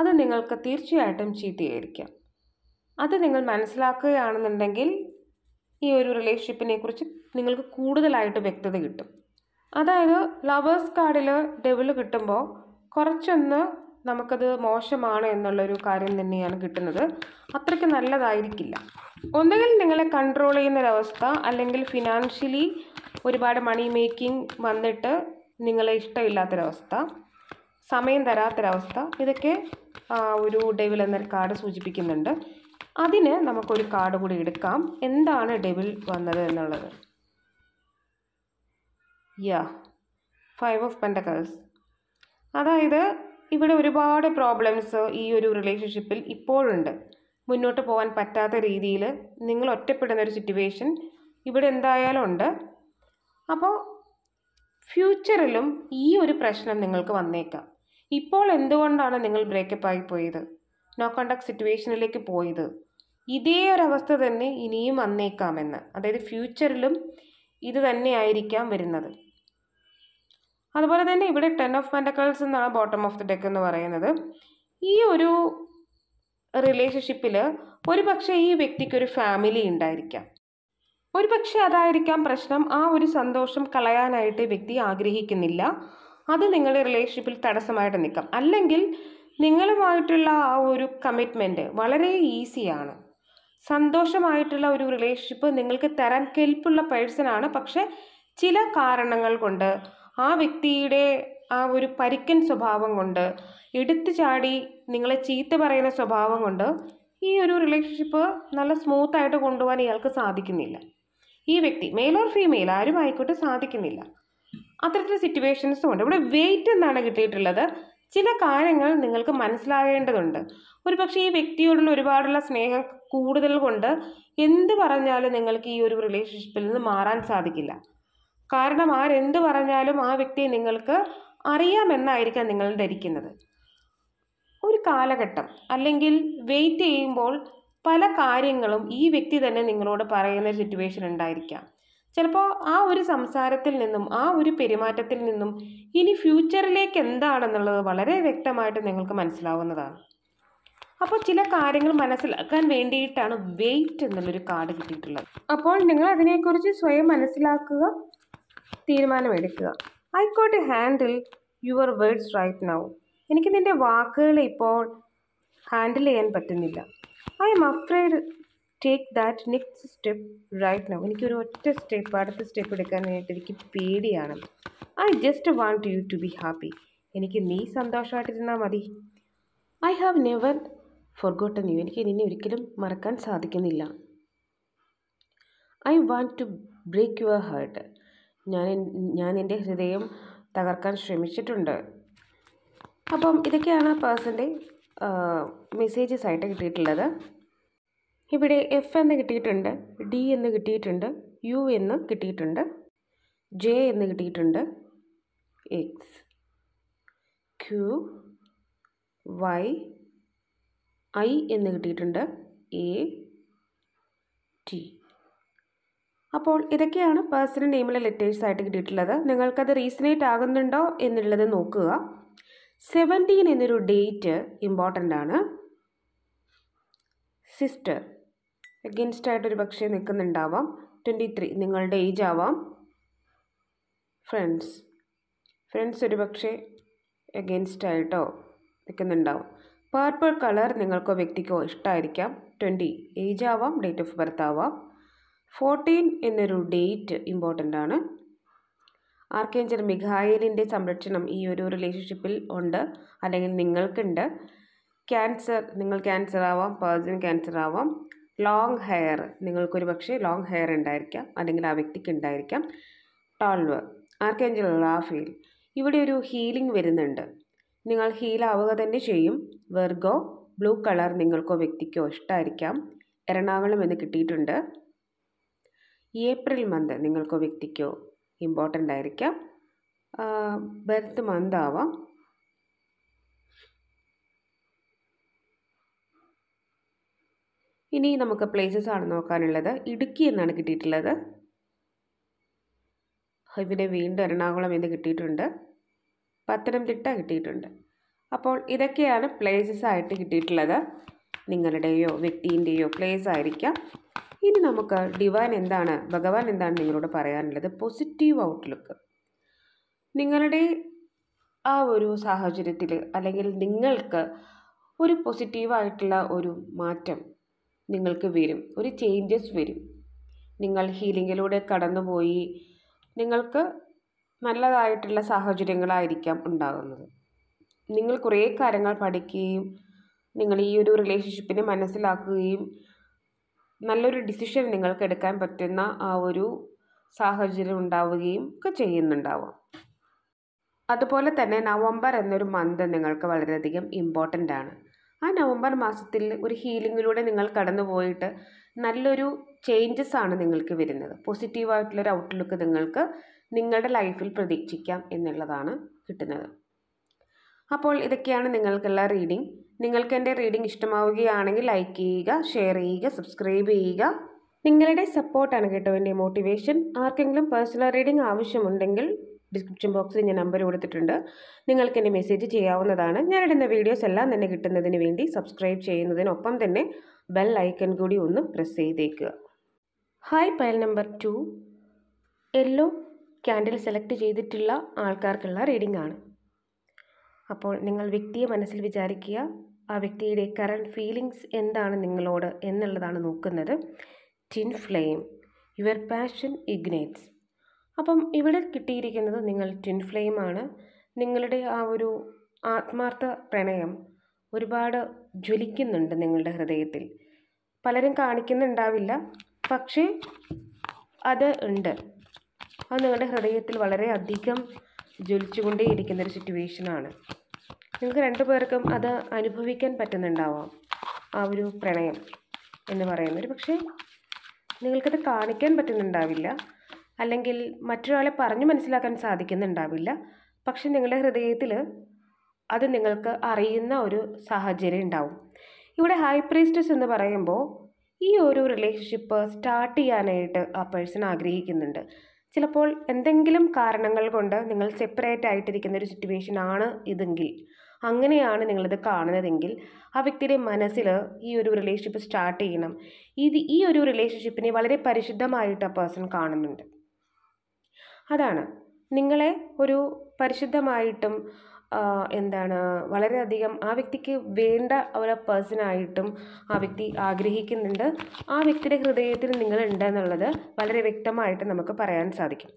അത് നിങ്ങൾക്ക് തീർച്ചയായിട്ടും ചീത്തയായിരിക്കാം അത് നിങ്ങൾ മനസ്സിലാക്കുകയാണെന്നുണ്ടെങ്കിൽ ഈ ഒരു റിലേഷൻഷിപ്പിനെ കുറിച്ച് നിങ്ങൾക്ക് കൂടുതലായിട്ട് വ്യക്തത കിട്ടും അതായത് ലവേഴ്സ് കാർഡിൽ ഡെവിൾ കിട്ടുമ്പോൾ കുറച്ചൊന്ന് നമുക്കത് മോശമാണ് എന്നുള്ളൊരു കാര്യം തന്നെയാണ് കിട്ടുന്നത് അത്രയ്ക്ക് നല്ലതായിരിക്കില്ല ഒന്നുകിൽ നിങ്ങളെ കൺട്രോൾ ചെയ്യുന്നൊരവസ്ഥ അല്ലെങ്കിൽ ഫിനാൻഷ്യലി ഒരുപാട് മണി മേക്കിംഗ് വന്നിട്ട് നിങ്ങളെ ഇഷ്ടമില്ലാത്തൊരവസ്ഥ സമയം തരാത്തൊരവസ്ഥ ഇതൊക്കെ ഒരു ഡെവിൽ എന്നൊരു കാർഡ് സൂചിപ്പിക്കുന്നുണ്ട് അതിന് നമുക്കൊരു കാർഡ് കൂടി എടുക്കാം എന്താണ് ഡെവിൽ വന്നത് എന്നുള്ളത് യാ ഫൈവ് ഓഫ് പെൻറ്റക്കൾസ് അതായത് ഇവിടെ ഒരുപാട് പ്രോബ്ലംസ് ഈ ഒരു റിലേഷൻഷിപ്പിൽ ഇപ്പോഴുണ്ട് മുന്നോട്ട് പോകാൻ പറ്റാത്ത രീതിയിൽ നിങ്ങൾ ഒറ്റപ്പെടുന്ന ഒരു സിറ്റുവേഷൻ ഇവിടെ എന്തായാലും ഉണ്ട് അപ്പോൾ ഫ്യൂച്ചറിലും ഈ ഒരു പ്രശ്നം നിങ്ങൾക്ക് വന്നേക്കാം ഇപ്പോൾ എന്തുകൊണ്ടാണ് നിങ്ങൾ ബ്രേക്കപ്പ് ആയി പോയത് നോ കോണ്ടാക്ട് സിറ്റുവേഷനിലേക്ക് പോയത് ഇതേ ഒരവസ്ഥ തന്നെ ഇനിയും വന്നേക്കാമെന്ന് അതായത് ഫ്യൂച്ചറിലും ഇത് തന്നെയായിരിക്കാം വരുന്നത് അതുപോലെ തന്നെ ഇവിടെ ടെൻ ഓഫ് മെൻറ്റക്കൾസ് എന്നാണ് ബോട്ടം ഓഫ് ദി ഡെക്ക് എന്ന് പറയുന്നത് ഈ ഒരു റിലേഷൻഷിപ്പിൽ ഒരു പക്ഷേ ഈ വ്യക്തിക്ക് ഒരു ഫാമിലി ഉണ്ടായിരിക്കാം ഒരു പക്ഷേ അതായിരിക്കാം പ്രശ്നം ആ ഒരു സന്തോഷം കളയാനായിട്ട് വ്യക്തി ആഗ്രഹിക്കുന്നില്ല അത് നിങ്ങളുടെ റിലേഷൻഷിപ്പിൽ തടസ്സമായിട്ട് നിൽക്കാം അല്ലെങ്കിൽ നിങ്ങളുമായിട്ടുള്ള ആ ഒരു കമ്മിറ്റ്മെൻറ്റ് വളരെ ഈസിയാണ് സന്തോഷമായിട്ടുള്ള ഒരു റിലേഷൻഷിപ്പ് നിങ്ങൾക്ക് തരാൻ കെൽപ്പുള്ള ആണ് പക്ഷേ ചില കാരണങ്ങൾ കൊണ്ട് ആ വ്യക്തിയുടെ ആ ഒരു പരിക്കൻ സ്വഭാവം കൊണ്ട് എടുത്തു ചാടി നിങ്ങളെ ചീത്ത പറയുന്ന സ്വഭാവം കൊണ്ട് ഈ ഒരു റിലേഷൻഷിപ്പ് നല്ല സ്മൂത്തായിട്ട് കൊണ്ടുപോകാൻ ഇയാൾക്ക് സാധിക്കുന്നില്ല ഈ വ്യക്തി മെയിൽ ഓർ ഫീമെയിൽ ആരും ആയിക്കോട്ടെ സാധിക്കുന്നില്ല അത്തരത്തിൽ സിറ്റുവേഷൻസും ഉണ്ട് ഇവിടെ വെയിറ്റ് എന്നാണ് കിട്ടിയിട്ടുള്ളത് ചില കാര്യങ്ങൾ നിങ്ങൾക്ക് മനസ്സിലാകേണ്ടതുണ്ട് ഒരുപക്ഷെ ഈ വ്യക്തിയോടുള്ള ഒരുപാടുള്ള സ്നേഹം കൂടുതൽ കൊണ്ട് എന്ത് പറഞ്ഞാലും നിങ്ങൾക്ക് ഈ ഒരു റിലേഷൻഷിപ്പിൽ നിന്ന് മാറാൻ സാധിക്കില്ല കാരണം ആരെന്ത് പറഞ്ഞാലും ആ വ്യക്തിയെ നിങ്ങൾക്ക് അറിയാമെന്നായിരിക്കാം നിങ്ങൾ ധരിക്കുന്നത് ഒരു കാലഘട്ടം അല്ലെങ്കിൽ വെയിറ്റ് ചെയ്യുമ്പോൾ പല കാര്യങ്ങളും ഈ വ്യക്തി തന്നെ നിങ്ങളോട് പറയുന്ന സിറ്റുവേഷൻ ഉണ്ടായിരിക്കാം ചിലപ്പോൾ ആ ഒരു സംസാരത്തിൽ നിന്നും ആ ഒരു പെരുമാറ്റത്തിൽ നിന്നും ഇനി ഫ്യൂച്ചറിലേക്ക് എന്താണെന്നുള്ളത് വളരെ വ്യക്തമായിട്ട് നിങ്ങൾക്ക് മനസ്സിലാവുന്നതാണ് അപ്പോൾ ചില കാര്യങ്ങൾ മനസ്സിലാക്കാൻ വേണ്ടിയിട്ടാണ് വെയിറ്റ് എന്നുള്ളൊരു കാർഡ് കിട്ടിയിട്ടുള്ളത് അപ്പോൾ നിങ്ങൾ അതിനെക്കുറിച്ച് സ്വയം മനസ്സിലാക്കുക തീരുമാനമെടുക്കുക I can't handle your words right now എനിക്ക് നിൻ്റെ വാക്കുകൾ ഇപ്പോൾ ഹാൻഡിൽ ചെയ്യാൻ പറ്റുന്നില്ല I'm afraid take that next step right now എനിക്കൊരു ഒറ്റ സ്റ്റെപ്പ് അടുത്ത സ്റ്റെപ്പ് എടുക്കാൻ വേണ്ടിയിട്ട് എനിക്ക് പേടിയാണ് I just want you to be happy എനിക്ക് നീ സന്തോഷമായിട്ടിരുന്നാൽ മതി I have never forgotten you എനിക്ക് നിന്നെ ഒരിക്കലും മറക്കാൻ സാധിക്കുന്നില്ല I want to break your heart ഞാൻ ഞാൻ എൻ്റെ ഹൃദയം തകർക്കാൻ ശ്രമിച്ചിട്ടുണ്ട് അപ്പം ഇതൊക്കെയാണ് പേഴ്സൻ്റെ മെസ്സേജസ് ആയിട്ട് കിട്ടിയിട്ടുള്ളത് ഇവിടെ എഫ് എന്ന് കിട്ടിയിട്ടുണ്ട് ഡി എന്ന് കിട്ടിയിട്ടുണ്ട് യു എന്ന് കിട്ടിയിട്ടുണ്ട് ജെ എന്ന് കിട്ടിയിട്ടുണ്ട് എക്സ് ക്യു വൈ ഐ എന്ന് കിട്ടിയിട്ടുണ്ട് എ ടി അപ്പോൾ ഇതൊക്കെയാണ് പേഴ്സണൽ നെയിമിലെ ലെറ്റേഴ്സ് ആയിട്ട് കിട്ടിയിട്ടുള്ളത് നിങ്ങൾക്കത് റീസണേറ്റ് ആകുന്നുണ്ടോ എന്നുള്ളത് നോക്കുക സെവൻറ്റീൻ എന്നൊരു ഡേറ്റ് ഇമ്പോർട്ടൻ്റ് ആണ് സിസ്റ്റർ അഗെൻസ്റ്റ് ആയിട്ടൊരു പക്ഷേ നിൽക്കുന്നുണ്ടാവാം ട്വൻറ്റി ത്രീ നിങ്ങളുടെ ഏജ് ആവാം ഫ്രണ്ട്സ് ഫ്രണ്ട്സ് ഒരു പക്ഷേ എഗെയിൻസ്റ്റ് ആയിട്ടോ നിൽക്കുന്നുണ്ടാവും പർപ്പിൾ കളർ നിങ്ങൾക്കോ വ്യക്തിക്കോ ഇഷ്ടമായിരിക്കാം ട്വൻറ്റി ഏജ് ആവാം ഡേറ്റ് ഓഫ് ബർത്ത് ആവാം ഫോർട്ടീൻ എന്നൊരു ഡേറ്റ് ഇമ്പോർട്ടൻ്റ് ആണ് ആർക്കേഞ്ചർ മിഖായലിൻ്റെ സംരക്ഷണം ഈ ഒരു റിലേഷൻഷിപ്പിൽ ഉണ്ട് അല്ലെങ്കിൽ നിങ്ങൾക്കുണ്ട് ക്യാൻസർ നിങ്ങൾ ക്യാൻസർ ആവാം പേഴ്സൺ ക്യാൻസർ ആവാം ലോങ് ഹെയർ നിങ്ങൾക്കൊരു പക്ഷേ ലോങ് ഹെയർ ഉണ്ടായിരിക്കാം അല്ലെങ്കിൽ ആ വ്യക്തിക്ക് ഉണ്ടായിരിക്കാം ടോൾവ് ആർക്കേഞ്ചൽ റാഫേൽ ഇവിടെ ഒരു ഹീലിംഗ് വരുന്നുണ്ട് നിങ്ങൾ ഹീലാവുക തന്നെ ചെയ്യും വെർഗോ ബ്ലൂ കളർ നിങ്ങൾക്കോ വ്യക്തിക്കോ ഇഷ്ടമായിരിക്കാം എറണാകുളം എന്ന് കിട്ടിയിട്ടുണ്ട് ഏപ്രിൽ മന്ത് നിങ്ങൾക്കോ വ്യക്തിക്കോ ഇമ്പോർട്ടൻ്റ് ആയിരിക്കാം ബർത്ത് മന്ത് ആവാം ഇനി നമുക്ക് പ്ലേസസ് ആണ് നോക്കാനുള്ളത് ഇടുക്കി എന്നാണ് കിട്ടിയിട്ടുള്ളത് ഇവിടെ വീണ്ടും എറണാകുളം എന്ന് കിട്ടിയിട്ടുണ്ട് പത്തനംതിട്ട കിട്ടിയിട്ടുണ്ട് അപ്പോൾ ഇതൊക്കെയാണ് പ്ലേസസ് ആയിട്ട് കിട്ടിയിട്ടുള്ളത് നിങ്ങളുടെയോ വ്യക്തിൻ്റെയോ പ്ലേസ് ആയിരിക്കാം ഇനി നമുക്ക് ഡിവൈൻ എന്താണ് ഭഗവാൻ എന്താണ് നിങ്ങളോട് പറയാനുള്ളത് പോസിറ്റീവ് ഔട്ട്ലുക്ക് നിങ്ങളുടെ ആ ഒരു സാഹചര്യത്തിൽ അല്ലെങ്കിൽ നിങ്ങൾക്ക് ഒരു പോസിറ്റീവായിട്ടുള്ള ഒരു മാറ്റം നിങ്ങൾക്ക് വരും ഒരു ചേഞ്ചസ് വരും നിങ്ങൾ ഹീലിങ്ങിലൂടെ കടന്നുപോയി നിങ്ങൾക്ക് നല്ലതായിട്ടുള്ള സാഹചര്യങ്ങളായിരിക്കാം ഉണ്ടാകുന്നത് നിങ്ങൾ കുറേ കാര്യങ്ങൾ പഠിക്കുകയും നിങ്ങൾ ഈ ഒരു റിലേഷൻഷിപ്പിനെ മനസ്സിലാക്കുകയും നല്ലൊരു ഡിസിഷൻ നിങ്ങൾക്ക് എടുക്കാൻ പറ്റുന്ന ആ ഒരു സാഹചര്യം ഉണ്ടാവുകയും ഒക്കെ ചെയ്യുന്നുണ്ടാവും അതുപോലെ തന്നെ നവംബർ എന്നൊരു മന്ത് നിങ്ങൾക്ക് വളരെയധികം ഇമ്പോർട്ടൻ്റ് ആണ് ആ നവംബർ മാസത്തിൽ ഒരു ഹീലിങ്ങിലൂടെ നിങ്ങൾ കടന്നു പോയിട്ട് നല്ലൊരു ചേഞ്ചസ് ആണ് നിങ്ങൾക്ക് വരുന്നത് പോസിറ്റീവായിട്ടുള്ളൊരു ഔട്ട്ലുക്ക് നിങ്ങൾക്ക് നിങ്ങളുടെ ലൈഫിൽ പ്രതീക്ഷിക്കാം എന്നുള്ളതാണ് കിട്ടുന്നത് അപ്പോൾ ഇതൊക്കെയാണ് നിങ്ങൾക്കുള്ള റീഡിംഗ് നിങ്ങൾക്ക് എൻ്റെ റീഡിംഗ് ഇഷ്ടമാവുകയാണെങ്കിൽ ലൈക്ക് ചെയ്യുക ഷെയർ ചെയ്യുക സബ്സ്ക്രൈബ് ചെയ്യുക നിങ്ങളുടെ സപ്പോർട്ടാണ് കേട്ടോ എൻ്റെ മോട്ടിവേഷൻ ആർക്കെങ്കിലും പേഴ്സണൽ റീഡിംഗ് ആവശ്യമുണ്ടെങ്കിൽ ഡിസ്ക്രിപ്ഷൻ ബോക്സിൽ ഞാൻ നമ്പർ കൊടുത്തിട്ടുണ്ട് നിങ്ങൾക്ക് എൻ്റെ മെസ്സേജ് ചെയ്യാവുന്നതാണ് ഞാൻ ഇടുന്ന വീഡിയോസ് എല്ലാം തന്നെ കിട്ടുന്നതിന് വേണ്ടി സബ്സ്ക്രൈബ് ചെയ്യുന്നതിനൊപ്പം തന്നെ ബെൽ ഐക്കൺ കൂടി ഒന്ന് പ്രസ് ചെയ്തേക്കുക hi Payal number two yellow candle select ചെയ്തിട്ടുള്ള ആൾക്കാർക്കുള്ള റീഡിംഗ് ആണ് അപ്പോൾ നിങ്ങൾ വ്യക്തിയെ മനസ്സിൽ വിചാരിക്കുക ആ വ്യക്തിയുടെ കറണ്ട് ഫീലിങ്സ് എന്താണ് നിങ്ങളോട് എന്നുള്ളതാണ് നോക്കുന്നത് twin flame your passion ignites അപ്പം ഇവിടെ കിട്ടിയിരിക്കുന്നത് നിങ്ങൾ ടിൻ ആണ് നിങ്ങളുടെ ആ ഒരു ആത്മാർത്ഥ പ്രണയം ഒരുപാട് ജ്വലിക്കുന്നുണ്ട് നിങ്ങളുടെ ഹൃദയത്തിൽ പലരും കാണിക്കുന്നുണ്ടാവില്ല പക്ഷേ അത് ഉണ്ട് അത് നിങ്ങളുടെ ഹൃദയത്തിൽ അധികം ജ്വലിച്ചുകൊണ്ടേയിരിക്കുന്ന ഒരു സിറ്റുവേഷനാണ് നിങ്ങൾക്ക് രണ്ടു പേർക്കും അത് അനുഭവിക്കാൻ പറ്റുന്നുണ്ടാവാം ആ ഒരു പ്രണയം എന്ന് പറയുന്നത് പക്ഷേ നിങ്ങൾക്കത് കാണിക്കാൻ പറ്റുന്നുണ്ടാവില്ല അല്ലെങ്കിൽ മറ്റൊരാളെ പറഞ്ഞു മനസ്സിലാക്കാൻ സാധിക്കുന്നുണ്ടാവില്ല പക്ഷെ നിങ്ങളുടെ ഹൃദയത്തിൽ അത് നിങ്ങൾക്ക് അറിയുന്ന ഒരു സാഹചര്യം ഉണ്ടാവും ഇവിടെ ഹൈ പ്രീസ്റ്റസ് എന്ന് പറയുമ്പോൾ ഈ ഒരു റിലേഷൻഷിപ്പ് സ്റ്റാർട്ട് ചെയ്യാനായിട്ട് ആ പേഴ്സൺ ആഗ്രഹിക്കുന്നുണ്ട് ചിലപ്പോൾ എന്തെങ്കിലും കാരണങ്ങൾ കൊണ്ട് നിങ്ങൾ സെപ്പറേറ്റ് ആയിട്ടിരിക്കുന്ന ഒരു സിറ്റുവേഷൻ ആണ് ഇതെങ്കിൽ അങ്ങനെയാണ് നിങ്ങളിത് കാണുന്നതെങ്കിൽ ആ വ്യക്തിയുടെ മനസ്സിൽ ഈ ഒരു റിലേഷൻഷിപ്പ് സ്റ്റാർട്ട് ചെയ്യണം ഇത് ഈ ഒരു റിലേഷൻഷിപ്പിനെ വളരെ പരിശുദ്ധമായിട്ട് ആ പേഴ്സൺ കാണുന്നുണ്ട് അതാണ് നിങ്ങളെ ഒരു പരിശുദ്ധമായിട്ടും എന്താണ് വളരെയധികം ആ വ്യക്തിക്ക് വേണ്ട ഒരു പേഴ്സണായിട്ടും ആ വ്യക്തി ആഗ്രഹിക്കുന്നുണ്ട് ആ വ്യക്തിയുടെ ഹൃദയത്തിൽ നിങ്ങളുണ്ട് എന്നുള്ളത് വളരെ വ്യക്തമായിട്ട് നമുക്ക് പറയാൻ സാധിക്കും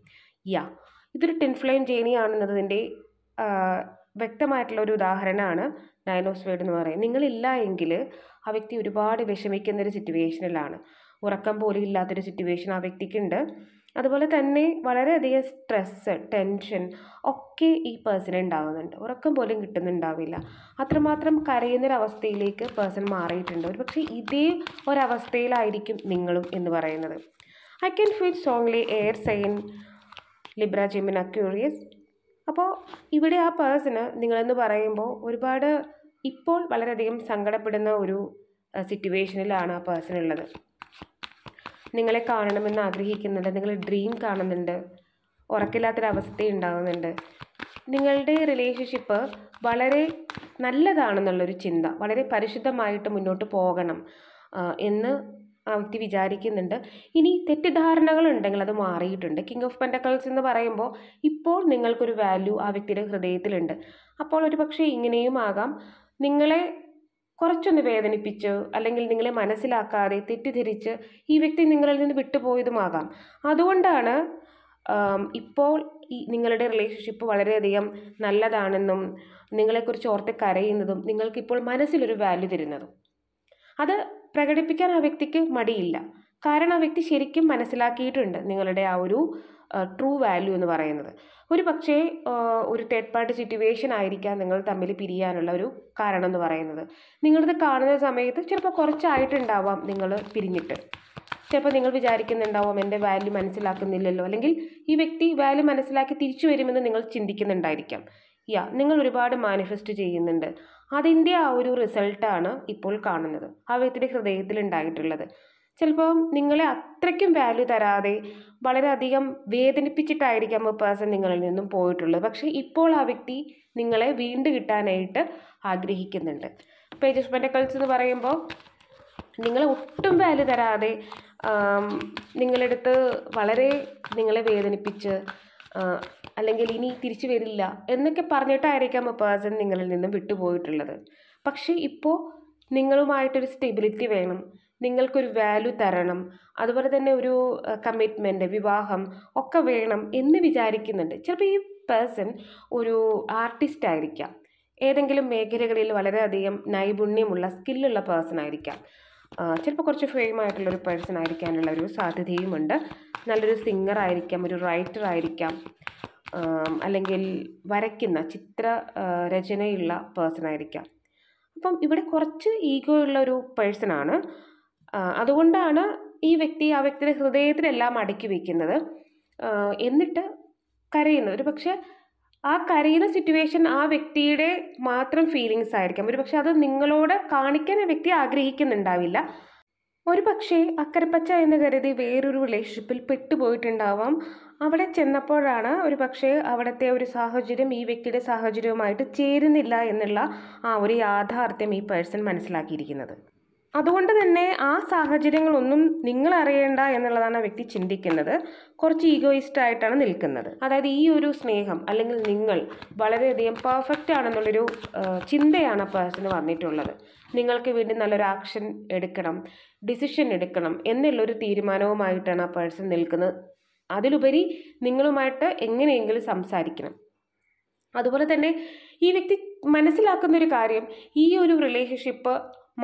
യാ ഇതൊരു ടിൻഫ്ലെയിം ജേണി ആണെന്നതിൻ്റെ വ്യക്തമായിട്ടുള്ള ഒരു ഉദാഹരണമാണ് ഡയനോസ്വേഡ് എന്ന് പറയുന്നത് നിങ്ങളില്ല എങ്കിൽ ആ വ്യക്തി ഒരുപാട് വിഷമിക്കുന്ന ഒരു സിറ്റുവേഷനിലാണ് ഉറക്കം പോലും ഇല്ലാത്തൊരു സിറ്റുവേഷൻ ആ വ്യക്തിക്കുണ്ട് അതുപോലെ തന്നെ വളരെയധികം സ്ട്രെസ്സ് ടെൻഷൻ ഒക്കെ ഈ പേഴ്സണിൽ ഉണ്ടാകുന്നുണ്ട് ഉറക്കം പോലും കിട്ടുന്നുണ്ടാവില്ല അത്രമാത്രം കരയുന്നൊരവസ്ഥയിലേക്ക് പേഴ്സൺ മാറിയിട്ടുണ്ട് ഒരു പക്ഷേ ഇതേ ഒരവസ്ഥയിലായിരിക്കും നിങ്ങളും എന്ന് പറയുന്നത് I can feel strongly air sign Libra Gemini Aquarius അപ്പോൾ ഇവിടെ ആ പേഴ്സണ് നിങ്ങളെന്ന് പറയുമ്പോൾ ഒരുപാട് ഇപ്പോൾ വളരെയധികം സങ്കടപ്പെടുന്ന ഒരു സിറ്റുവേഷനിലാണ് ആ പേഴ്സൺ ഉള്ളത് നിങ്ങളെ കാണണമെന്ന് ആഗ്രഹിക്കുന്നുണ്ട് നിങ്ങൾ ഡ്രീം കാണുന്നുണ്ട് ഉറക്കില്ലാത്തൊരവസ്ഥ ഉണ്ടാകുന്നുണ്ട് നിങ്ങളുടെ റിലേഷൻഷിപ്പ് വളരെ നല്ലതാണെന്നുള്ളൊരു ചിന്ത വളരെ പരിശുദ്ധമായിട്ട് മുന്നോട്ട് പോകണം എന്ന് ആ വ്യക്തി വിചാരിക്കുന്നുണ്ട് ഇനി തെറ്റിദ്ധാരണകൾ ഉണ്ടെങ്കിൽ അത് മാറിയിട്ടുണ്ട് കിങ് ഓഫ് പെൻഡക്കൾസ് എന്ന് പറയുമ്പോൾ ഇപ്പോൾ നിങ്ങൾക്കൊരു വാല്യൂ ആ വ്യക്തിയുടെ ഹൃദയത്തിലുണ്ട് അപ്പോൾ ഒരു പക്ഷേ ഇങ്ങനെയും ആകാം നിങ്ങളെ കുറച്ചൊന്ന് വേദനിപ്പിച്ച് അല്ലെങ്കിൽ നിങ്ങളെ മനസ്സിലാക്കാതെ തെറ്റിദ്ധരിച്ച് ഈ വ്യക്തി നിങ്ങളിൽ നിന്ന് വിട്ടുപോയതുമാകാം അതുകൊണ്ടാണ് ഇപ്പോൾ ഈ നിങ്ങളുടെ റിലേഷൻഷിപ്പ് വളരെയധികം നല്ലതാണെന്നും നിങ്ങളെക്കുറിച്ച് ഓർത്ത് കരയുന്നതും നിങ്ങൾക്കിപ്പോൾ മനസ്സിലൊരു വാല്യൂ തരുന്നതും അത് പ്രകടിപ്പിക്കാൻ ആ വ്യക്തിക്ക് മടിയില്ല കാരണം ആ വ്യക്തി ശരിക്കും മനസ്സിലാക്കിയിട്ടുണ്ട് നിങ്ങളുടെ ആ ഒരു ട്രൂ വാല്യൂ എന്ന് പറയുന്നത് ഒരു പക്ഷേ ഒരു തേർഡ് പാർട്ടി സിറ്റുവേഷൻ ആയിരിക്കാം നിങ്ങൾ തമ്മിൽ പിരിയാനുള്ള ഒരു കാരണം എന്ന് പറയുന്നത് നിങ്ങളിത് കാണുന്ന സമയത്ത് ചിലപ്പോൾ കുറച്ചായിട്ടുണ്ടാവാം നിങ്ങൾ പിരിഞ്ഞിട്ട് ചിലപ്പോൾ നിങ്ങൾ വിചാരിക്കുന്നുണ്ടാവാം എൻ്റെ വാല്യൂ മനസ്സിലാക്കുന്നില്ലല്ലോ അല്ലെങ്കിൽ ഈ വ്യക്തി വാല്യൂ മനസ്സിലാക്കി തിരിച്ചു വരുമെന്ന് നിങ്ങൾ ചിന്തിക്കുന്നുണ്ടായിരിക്കാം യാ നിങ്ങൾ ഒരുപാട് മാനിഫെസ്റ്റ് ചെയ്യുന്നുണ്ട് അതിൻ്റെ ആ ഒരു റിസൾട്ടാണ് ഇപ്പോൾ കാണുന്നത് ആ വ്യക്തിയുടെ ഹൃദയത്തിൽ ഉണ്ടായിട്ടുള്ളത് ചിലപ്പോൾ നിങ്ങളെ അത്രയ്ക്കും വാല്യൂ തരാതെ വളരെയധികം വേദനിപ്പിച്ചിട്ടായിരിക്കാം ആ പേഴ്സൺ നിങ്ങളിൽ നിന്നും പോയിട്ടുള്ളത് പക്ഷേ ഇപ്പോൾ ആ വ്യക്തി നിങ്ങളെ വീണ്ടും കിട്ടാനായിട്ട് ആഗ്രഹിക്കുന്നുണ്ട് പേജ് ഓഫ് പെൻറ്റക്കൾസ് എന്ന് പറയുമ്പോൾ നിങ്ങളെ ഒട്ടും വാല്യൂ തരാതെ നിങ്ങളെടുത്ത് വളരെ നിങ്ങളെ വേദനിപ്പിച്ച് അല്ലെങ്കിൽ ഇനി തിരിച്ചു വരില്ല എന്നൊക്കെ പറഞ്ഞിട്ടായിരിക്കാം ആ പേഴ്സൺ നിങ്ങളിൽ നിന്നും വിട്ടുപോയിട്ടുള്ളത് പക്ഷേ ഇപ്പോൾ നിങ്ങളുമായിട്ടൊരു സ്റ്റെബിലിറ്റി വേണം നിങ്ങൾക്കൊരു വാല്യൂ തരണം അതുപോലെ തന്നെ ഒരു കമ്മിറ്റ്മെൻറ്റ് വിവാഹം ഒക്കെ വേണം എന്ന് വിചാരിക്കുന്നുണ്ട് ചിലപ്പോൾ ഈ പേഴ്സൺ ഒരു ആർട്ടിസ്റ്റ് ആയിരിക്കാം ഏതെങ്കിലും മേഖലകളിൽ വളരെയധികം നൈപുണ്യമുള്ള സ്കില്ലുള്ള പേഴ്സൺ ആയിരിക്കാം ചിലപ്പോൾ കുറച്ച് ഫെയിം ആയിട്ടുള്ളൊരു പേഴ്സൺ ആയിരിക്കാനുള്ള ഒരു സാധ്യതയുമുണ്ട് നല്ലൊരു സിംഗർ ആയിരിക്കാം ഒരു റൈറ്റർ ആയിരിക്കാം അല്ലെങ്കിൽ വരയ്ക്കുന്ന ചിത്ര രചനയുള്ള പേഴ്സൺ ആയിരിക്കാം അപ്പം ഇവിടെ കുറച്ച് ഈഗോ ഉള്ള ഒരു പേഴ്സണാണ് അതുകൊണ്ടാണ് ഈ വ്യക്തി ആ വ്യക്തിയുടെ ഹൃദയത്തിലെല്ലാം അടുക്കി വയ്ക്കുന്നത് എന്നിട്ട് കരയുന്നത് ഒരു പക്ഷേ ആ കരയുന്ന സിറ്റുവേഷൻ ആ വ്യക്തിയുടെ മാത്രം ഫീലിങ്സ് ആയിരിക്കാം ഒരു പക്ഷെ അത് നിങ്ങളോട് കാണിക്കാൻ ആ വ്യക്തി ആഗ്രഹിക്കുന്നുണ്ടാവില്ല ഒരു പക്ഷേ അക്കരപ്പച്ച എന്ന് കരുതി വേറൊരു റിലേഷൻഷിപ്പിൽ പെട്ടുപോയിട്ടുണ്ടാവാം അവിടെ ചെന്നപ്പോഴാണ് ഒരു പക്ഷേ അവിടുത്തെ ഒരു സാഹചര്യം ഈ വ്യക്തിയുടെ സാഹചര്യവുമായിട്ട് ചേരുന്നില്ല എന്നുള്ള ആ ഒരു യാഥാർത്ഥ്യം ഈ പേഴ്സൺ മനസ്സിലാക്കിയിരിക്കുന്നത് അതുകൊണ്ട് തന്നെ ആ സാഹചര്യങ്ങളൊന്നും നിങ്ങൾ അറിയേണ്ട എന്നുള്ളതാണ് ആ വ്യക്തി ചിന്തിക്കുന്നത് കുറച്ച് ഈഗോയിസ്റ്റ് ആയിട്ടാണ് നിൽക്കുന്നത് അതായത് ഈ ഒരു സ്നേഹം അല്ലെങ്കിൽ നിങ്ങൾ വളരെയധികം പെർഫെക്റ്റ് ആണെന്നുള്ളൊരു ചിന്തയാണ് ആ പേഴ്സണ് വന്നിട്ടുള്ളത് നിങ്ങൾക്ക് വേണ്ടി നല്ലൊരു ആക്ഷൻ എടുക്കണം ഡിസിഷൻ എടുക്കണം എന്നുള്ളൊരു തീരുമാനവുമായിട്ടാണ് ആ പേഴ്സൺ നിൽക്കുന്നത് അതിലുപരി നിങ്ങളുമായിട്ട് എങ്ങനെയെങ്കിലും സംസാരിക്കണം അതുപോലെ തന്നെ ഈ വ്യക്തി മനസ്സിലാക്കുന്ന ഒരു കാര്യം ഈ ഒരു റിലേഷൻഷിപ്പ്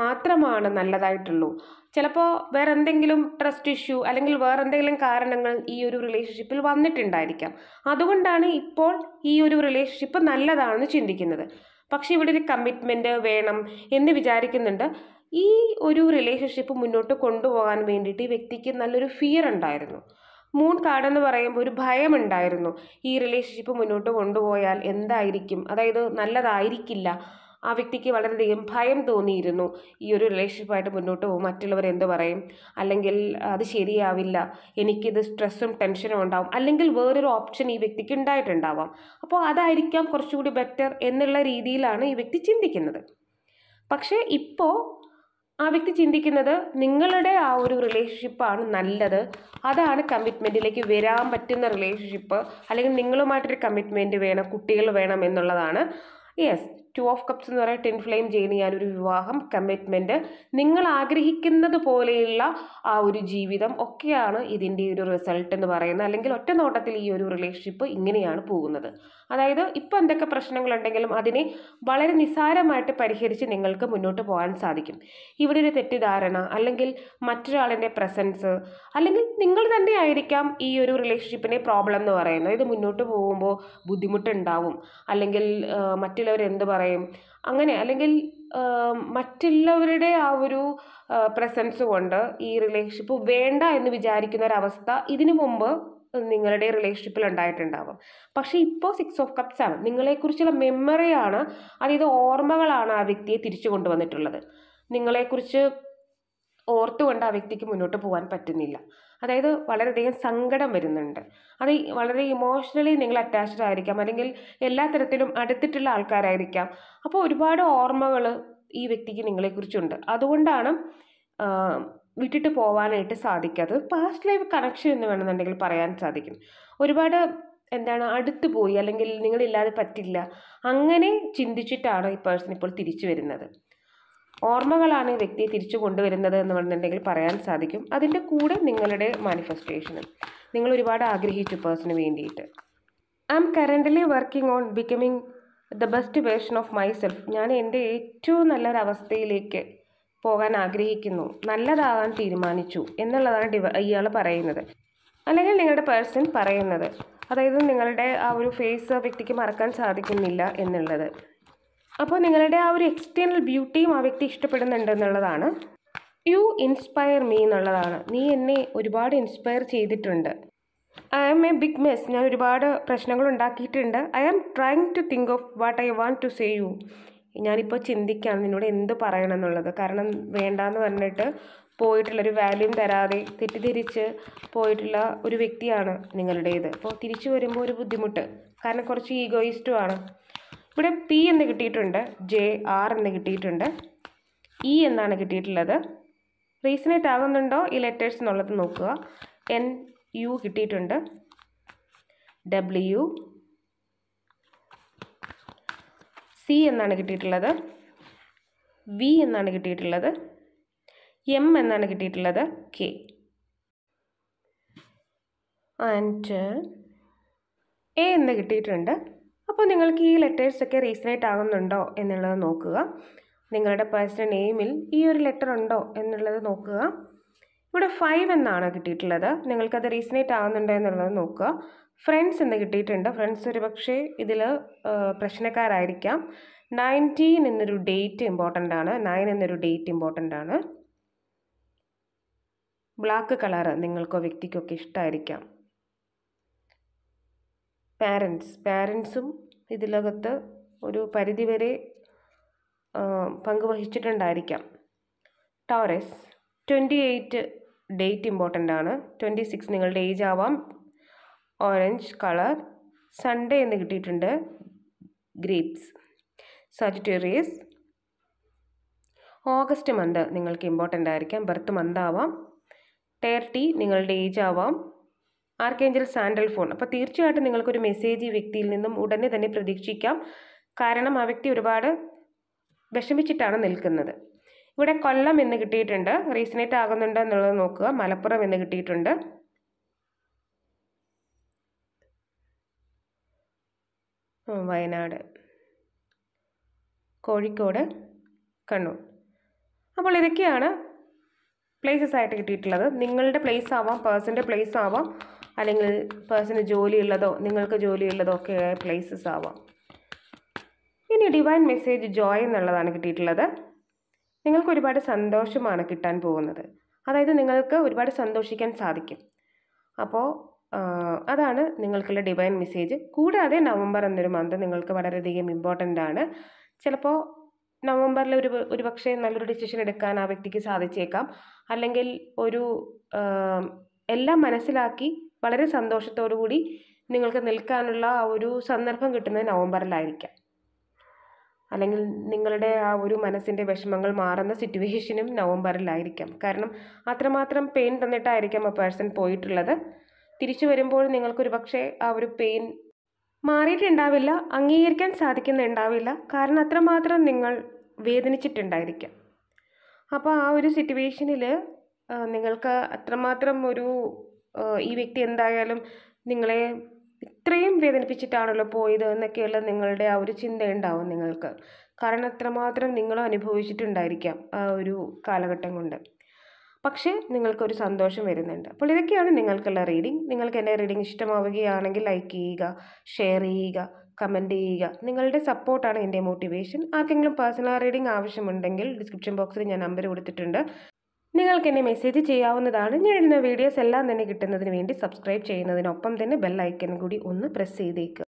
മാത്രമാണ് നല്ലതായിട്ടുള്ളൂ ചിലപ്പോൾ വേറെ എന്തെങ്കിലും ട്രസ്റ്റ് ഇഷ്യൂ അല്ലെങ്കിൽ വേറെ എന്തെങ്കിലും കാരണങ്ങൾ ഈ ഒരു റിലേഷൻഷിപ്പിൽ വന്നിട്ടുണ്ടായിരിക്കാം അതുകൊണ്ടാണ് ഇപ്പോൾ ഈ ഒരു റിലേഷൻഷിപ്പ് നല്ലതാണെന്ന് ചിന്തിക്കുന്നത് പക്ഷേ ഇവിടെ ഒരു കമ്മിറ്റ്മെൻ്റ് വേണം എന്ന് വിചാരിക്കുന്നുണ്ട് ഈ ഒരു റിലേഷൻഷിപ്പ് മുന്നോട്ട് കൊണ്ടുപോകാൻ വേണ്ടിയിട്ട് ഈ വ്യക്തിക്ക് നല്ലൊരു ഫിയർ ഉണ്ടായിരുന്നു മൂൺ കാർഡ് എന്ന് പറയുമ്പോൾ ഒരു ഭയം ഉണ്ടായിരുന്നു ഈ റിലേഷൻഷിപ്പ് മുന്നോട്ട് കൊണ്ടുപോയാൽ എന്തായിരിക്കും അതായത് നല്ലതായിരിക്കില്ല ആ വ്യക്തിക്ക് വളരെയധികം ഭയം തോന്നിയിരുന്നു ഈ ഒരു റിലേഷൻഷിപ്പായിട്ട് മുന്നോട്ട് പോകും മറ്റുള്ളവർ എന്ത് പറയും അല്ലെങ്കിൽ അത് ശരിയാവില്ല എനിക്കിത് സ്ട്രെസ്സും ടെൻഷനും ഉണ്ടാവും അല്ലെങ്കിൽ വേറൊരു ഓപ്ഷൻ ഈ വ്യക്തിക്ക് ഉണ്ടായിട്ടുണ്ടാവാം അപ്പോൾ അതായിരിക്കാം കുറച്ചുകൂടി ബെറ്റർ എന്നുള്ള രീതിയിലാണ് ഈ വ്യക്തി ചിന്തിക്കുന്നത് പക്ഷേ ഇപ്പോൾ ആ വ്യക്തി ചിന്തിക്കുന്നത് നിങ്ങളുടെ ആ ഒരു റിലേഷൻഷിപ്പാണ് നല്ലത് അതാണ് കമ്മിറ്റ്മെൻറ്റിലേക്ക് വരാൻ പറ്റുന്ന റിലേഷൻഷിപ്പ് അല്ലെങ്കിൽ നിങ്ങളുമായിട്ടൊരു കമ്മിറ്റ്മെൻറ്റ് വേണം കുട്ടികൾ വേണം എന്നുള്ളതാണ് യെസ് ടു ഓഫ് കപ്സ് എന്ന് പറയുന്ന ടിൻ ഫ്ലെയിം ജേണി ഒരു വിവാഹം കമ്മിറ്റ്മെൻറ്റ് നിങ്ങൾ ആഗ്രഹിക്കുന്നത് പോലെയുള്ള ആ ഒരു ജീവിതം ഒക്കെയാണ് ഇതിൻ്റെ ഒരു റിസൾട്ട് എന്ന് പറയുന്നത് അല്ലെങ്കിൽ ഒറ്റ നോട്ടത്തിൽ ഈ ഒരു റിലേഷൻഷിപ്പ് ഇങ്ങനെയാണ് പോകുന്നത് അതായത് ഇപ്പോൾ എന്തൊക്കെ പ്രശ്നങ്ങളുണ്ടെങ്കിലും അതിനെ വളരെ നിസ്സാരമായിട്ട് പരിഹരിച്ച് നിങ്ങൾക്ക് മുന്നോട്ട് പോകാൻ സാധിക്കും ഇവിടെ ഒരു തെറ്റിദ്ധാരണ അല്ലെങ്കിൽ മറ്റൊരാളിൻ്റെ പ്രസൻസ് അല്ലെങ്കിൽ നിങ്ങൾ തന്നെ ആയിരിക്കാം ഈ ഒരു റിലേഷൻഷിപ്പിനെ പ്രോബ്ലം എന്ന് പറയുന്നത് ഇത് മുന്നോട്ട് പോകുമ്പോൾ ബുദ്ധിമുട്ടുണ്ടാവും അല്ലെങ്കിൽ മറ്റുള്ളവർ എന്ത് പറയും അങ്ങനെ അല്ലെങ്കിൽ മറ്റുള്ളവരുടെ ആ ഒരു പ്രസൻസ് കൊണ്ട് ഈ റിലേഷൻഷിപ്പ് വേണ്ട എന്ന് വിചാരിക്കുന്ന ഒരവസ്ഥ ഇതിനു മുമ്പ് നിങ്ങളുടെ റിലേഷൻഷിപ്പിൽ ഉണ്ടായിട്ടുണ്ടാവും പക്ഷേ ഇപ്പോൾ സിക്സ് ഓഫ് കപ്സ് ആണ് നിങ്ങളെക്കുറിച്ചുള്ള മെമ്മറിയാണ് അതായത് ഓർമ്മകളാണ് ആ വ്യക്തിയെ തിരിച്ചു കൊണ്ടുവന്നിട്ടുള്ളത് നിങ്ങളെക്കുറിച്ച് ഓർത്തുകൊണ്ട് ആ വ്യക്തിക്ക് മുന്നോട്ട് പോകാൻ പറ്റുന്നില്ല അതായത് വളരെയധികം സങ്കടം വരുന്നുണ്ട് അത് വളരെ ഇമോഷണലി നിങ്ങൾ അറ്റാച്ച്ഡ് ആയിരിക്കാം അല്ലെങ്കിൽ എല്ലാ തരത്തിലും അടുത്തിട്ടുള്ള ആൾക്കാരായിരിക്കാം അപ്പോൾ ഒരുപാട് ഓർമ്മകൾ ഈ വ്യക്തിക്ക് നിങ്ങളെക്കുറിച്ചുണ്ട് അതുകൊണ്ടാണ് വിട്ടിട്ട് പോവാനായിട്ട് സാധിക്കാത്തത് പാസ്റ്റ് ലൈഫ് കണക്ഷൻ എന്ന് വേണമെന്നുണ്ടെങ്കിൽ പറയാൻ സാധിക്കും ഒരുപാട് എന്താണ് അടുത്തു പോയി അല്ലെങ്കിൽ നിങ്ങളില്ലാതെ പറ്റില്ല അങ്ങനെ ചിന്തിച്ചിട്ടാണ് ഈ പേഴ്സൺ ഇപ്പോൾ തിരിച്ചു വരുന്നത് ഓർമ്മകളാണ് ഈ വ്യക്തിയെ തിരിച്ചു കൊണ്ടുവരുന്നത് എന്ന് പറഞ്ഞിട്ടുണ്ടെങ്കിൽ പറയാൻ സാധിക്കും അതിൻ്റെ കൂടെ നിങ്ങളുടെ മാനിഫെസ്റ്റേഷനും നിങ്ങൾ ഒരുപാട് ആഗ്രഹിച്ചു പേഴ്സണിന് വേണ്ടിയിട്ട് I'm currently working on becoming the best version of myself ഞാൻ എൻ്റെ ഏറ്റവും നല്ലൊരവസ്ഥയിലേക്ക് പോകാൻ ആഗ്രഹിക്കുന്നു നല്ലതാകാൻ തീരുമാനിച്ചു എന്നുള്ളതാണ് ഡിവ ഇയാൾ പറയുന്നത് അല്ലെങ്കിൽ നിങ്ങളുടെ പേഴ്സൺ പറയുന്നത് അതായത് നിങ്ങളുടെ ആ ഒരു ഫേസ് വ്യക്തിക്ക് മറക്കാൻ സാധിക്കുന്നില്ല എന്നുള്ളത് അപ്പോൾ നിങ്ങളുടെ ആ ഒരു എക്സ്റ്റേണൽ ബ്യൂട്ടിയും ആ വ്യക്തി ഇഷ്ടപ്പെടുന്നുണ്ടെന്നുള്ളതാണ് യു ഇൻസ്പയർ മീ എന്നുള്ളതാണ് നീ എന്നെ ഒരുപാട് ഇൻസ്പയർ ചെയ്തിട്ടുണ്ട് I am a big mess ഞാൻ ഒരുപാട് പ്രശ്നങ്ങൾ ഉണ്ടാക്കിയിട്ടുണ്ട് I am trying to think of what I want to say you ഞാനിപ്പോൾ ചിന്തിക്കുകയാണ് നിന്നോട് എന്ത് പറയണം എന്നുള്ളത് കാരണം വേണ്ടാന്ന് പറഞ്ഞിട്ട് പോയിട്ടുള്ളൊരു വാല്യൂം തരാതെ തെറ്റിദ്ധരിച്ച് പോയിട്ടുള്ള ഒരു വ്യക്തിയാണ് നിങ്ങളുടേത് അപ്പോൾ തിരിച്ചു വരുമ്പോൾ ഒരു ബുദ്ധിമുട്ട് കാരണം കുറച്ച് ഈഗോയിസ്റ്റുമാണ് ഇവിടെ പി എന്ന് കിട്ടിയിട്ടുണ്ട് ജെ ആർ എന്ന് കിട്ടിയിട്ടുണ്ട് ഇ e എന്നാണ് കിട്ടിയിട്ടുള്ളത് റീസണേറ്റ് ആകുന്നുണ്ടോ ഈ ലെറ്റേഴ്സ് എന്നുള്ളത് നോക്കുക എൻ യു കിട്ടിയിട്ടുണ്ട് ഡബ്ല്യു സി എന്നാണ് കിട്ടിയിട്ടുള്ളത് വി എന്നാണ് കിട്ടിയിട്ടുള്ളത് എം എന്നാണ് കിട്ടിയിട്ടുള്ളത് കെ ആൻഡ് എ എന്ന് കിട്ടിയിട്ടുണ്ട് അപ്പോൾ നിങ്ങൾക്ക് ഈ ലെറ്റേഴ്സൊക്കെ റീസണേറ്റ് ആകുന്നുണ്ടോ എന്നുള്ളത് നോക്കുക നിങ്ങളുടെ പേഴ്സണൽ നെയിമിൽ ഈ ഒരു ലെറ്റർ ഉണ്ടോ എന്നുള്ളത് നോക്കുക ഇവിടെ ഫൈവ് എന്നാണ് കിട്ടിയിട്ടുള്ളത് നിങ്ങൾക്കത് റീസണേറ്റ് ആകുന്നുണ്ടോ എന്നുള്ളത് നോക്കുക ഫ്രണ്ട്സ് എന്ന് കിട്ടിയിട്ടുണ്ട് ഫ്രണ്ട്സ് ഒരു പക്ഷേ ഇതിൽ പ്രശ്നക്കാരായിരിക്കാം നയൻറ്റീൻ എന്നൊരു ഡേറ്റ് ഇമ്പോർട്ടൻ്റ് ആണ് നയൻ എന്നൊരു ഡേറ്റ് ഇമ്പോർട്ടൻ്റ് ആണ് ബ്ലാക്ക് കളർ നിങ്ങൾക്കോ വ്യക്തിക്കൊക്കെ ഇഷ്ടമായിരിക്കാം പാരൻസ് പാരൻസും ഇതിലകത്ത് ഒരു പരിധിവരെ പങ്കുവഹിച്ചിട്ടുണ്ടായിരിക്കാം Taurus twenty eight date important ആണ് ട്വൻറ്റി സിക്സ് നിങ്ങളുടെ ഏജ് ആവാം ഓറഞ്ച് കളർ സൺഡേ എന്ന് കിട്ടിയിട്ടുണ്ട് ഗ്രേപ്സ് സജിറ്റേറിയസ് ഓഗസ്റ്റ് മന്ത് നിങ്ങൾക്ക് ഇമ്പോർട്ടൻ്റ് ആയിരിക്കാം ബർത്ത് മന്ത് ആവാം ടയർ നിങ്ങളുടെ ഏജ് ആവാം ആർക്കേഞ്ചൽ സാൻഡൽ ഫോൺ അപ്പോൾ തീർച്ചയായിട്ടും നിങ്ങൾക്കൊരു മെസ്സേജ് ഈ വ്യക്തിയിൽ നിന്നും ഉടനെ തന്നെ പ്രതീക്ഷിക്കാം കാരണം ആ വ്യക്തി ഒരുപാട് വിഷമിച്ചിട്ടാണ് നിൽക്കുന്നത് ഇവിടെ കൊല്ലം എന്ന് കിട്ടിയിട്ടുണ്ട് റീസണേറ്റ് ആകുന്നുണ്ടോ എന്നുള്ളത് നോക്കുക മലപ്പുറം എന്ന് കിട്ടിയിട്ടുണ്ട് വയനാട് കോഴിക്കോട് കണ്ണൂർ അപ്പോൾ ഇതൊക്കെയാണ് പ്ലേസസ് ആയിട്ട് കിട്ടിയിട്ടുള്ളത് നിങ്ങളുടെ പ്ലേസ് ആവാം പേഴ്സൻ്റെ പ്ലേസ് ആവാം അല്ലെങ്കിൽ പേഴ്സണ് ജോലിയുള്ളതോ നിങ്ങൾക്ക് ജോലിയുള്ളതോ ഒക്കെ ആയ പ്ലേസസ് ആവാം ഇനി ഡിവൈൻ മെസ്സേജ് ജോയ് എന്നുള്ളതാണ് കിട്ടിയിട്ടുള്ളത് നിങ്ങൾക്ക് ഒരുപാട് സന്തോഷമാണ് കിട്ടാൻ പോകുന്നത് അതായത് നിങ്ങൾക്ക് ഒരുപാട് സന്തോഷിക്കാൻ സാധിക്കും അപ്പോൾ അതാണ് നിങ്ങൾക്കുള്ള ഡിവൈൻ മെസ്സേജ് കൂടാതെ നവംബർ എന്നൊരു മന്ത് നിങ്ങൾക്ക് വളരെയധികം ഇമ്പോർട്ടൻ്റ് ആണ് ചിലപ്പോൾ നവംബറിൽ ഒരു ഒരു പക്ഷേ നല്ലൊരു ഡിസിഷൻ എടുക്കാൻ ആ വ്യക്തിക്ക് സാധിച്ചേക്കാം അല്ലെങ്കിൽ ഒരു എല്ലാം മനസ്സിലാക്കി വളരെ സന്തോഷത്തോടു കൂടി നിങ്ങൾക്ക് നിൽക്കാനുള്ള ആ ഒരു സന്ദർഭം കിട്ടുന്നത് നവംബറിലായിരിക്കാം അല്ലെങ്കിൽ നിങ്ങളുടെ ആ ഒരു മനസ്സിൻ്റെ വിഷമങ്ങൾ മാറുന്ന സിറ്റുവേഷനും നവംബറിലായിരിക്കാം കാരണം അത്രമാത്രം പെയിൻ തന്നിട്ടായിരിക്കാം ആ പേഴ്സൺ പോയിട്ടുള്ളത് തിരിച്ചു വരുമ്പോൾ നിങ്ങൾക്കൊരു പക്ഷേ ആ ഒരു പെയിൻ മാറിയിട്ടുണ്ടാവില്ല അംഗീകരിക്കാൻ സാധിക്കുന്നുണ്ടാവില്ല കാരണം അത്രമാത്രം നിങ്ങൾ വേദനിച്ചിട്ടുണ്ടായിരിക്കാം അപ്പോൾ ആ ഒരു സിറ്റുവേഷനിൽ നിങ്ങൾക്ക് അത്രമാത്രം ഒരു ഈ വ്യക്തി എന്തായാലും നിങ്ങളെ ഇത്രയും വേദനിപ്പിച്ചിട്ടാണല്ലോ പോയത് എന്നൊക്കെയുള്ള നിങ്ങളുടെ ആ ഒരു ചിന്ത ഉണ്ടാവും നിങ്ങൾക്ക് കാരണം അത്രമാത്രം നിങ്ങളും അനുഭവിച്ചിട്ടുണ്ടായിരിക്കാം ആ ഒരു കാലഘട്ടം കൊണ്ട് പക്ഷേ നിങ്ങൾക്കൊരു സന്തോഷം വരുന്നുണ്ട് അപ്പോൾ ഇതൊക്കെയാണ് നിങ്ങൾക്കുള്ള റീഡിംഗ് നിങ്ങൾക്ക് എൻ്റെ റീഡിംഗ് ഇഷ്ടമാവുകയാണെങ്കിൽ ലൈക്ക് ചെയ്യുക ഷെയർ ചെയ്യുക കമൻറ്റ് ചെയ്യുക നിങ്ങളുടെ സപ്പോർട്ടാണ് എൻ്റെ മോട്ടിവേഷൻ ആർക്കെങ്കിലും പേഴ്സണൽ റീഡിംഗ് ആവശ്യമുണ്ടെങ്കിൽ ഡിസ്ക്രിപ്ഷൻ ബോക്സിൽ ഞാൻ നമ്പർ കൊടുത്തിട്ടുണ്ട് നിങ്ങൾക്ക് എന്നെ മെസ്സേജ് ചെയ്യാവുന്നതാണ് ഞാൻ ഇടുന്ന വീഡിയോസ് എല്ലാം തന്നെ കിട്ടുന്നതിന് വേണ്ടി സബ്സ്ക്രൈബ് ചെയ്യുന്നതിനൊപ്പം തന്നെ ബെൽ ഐക്കൺ കൂടി ഒന്ന് പ്രസ് ചെയ്തേക്കുക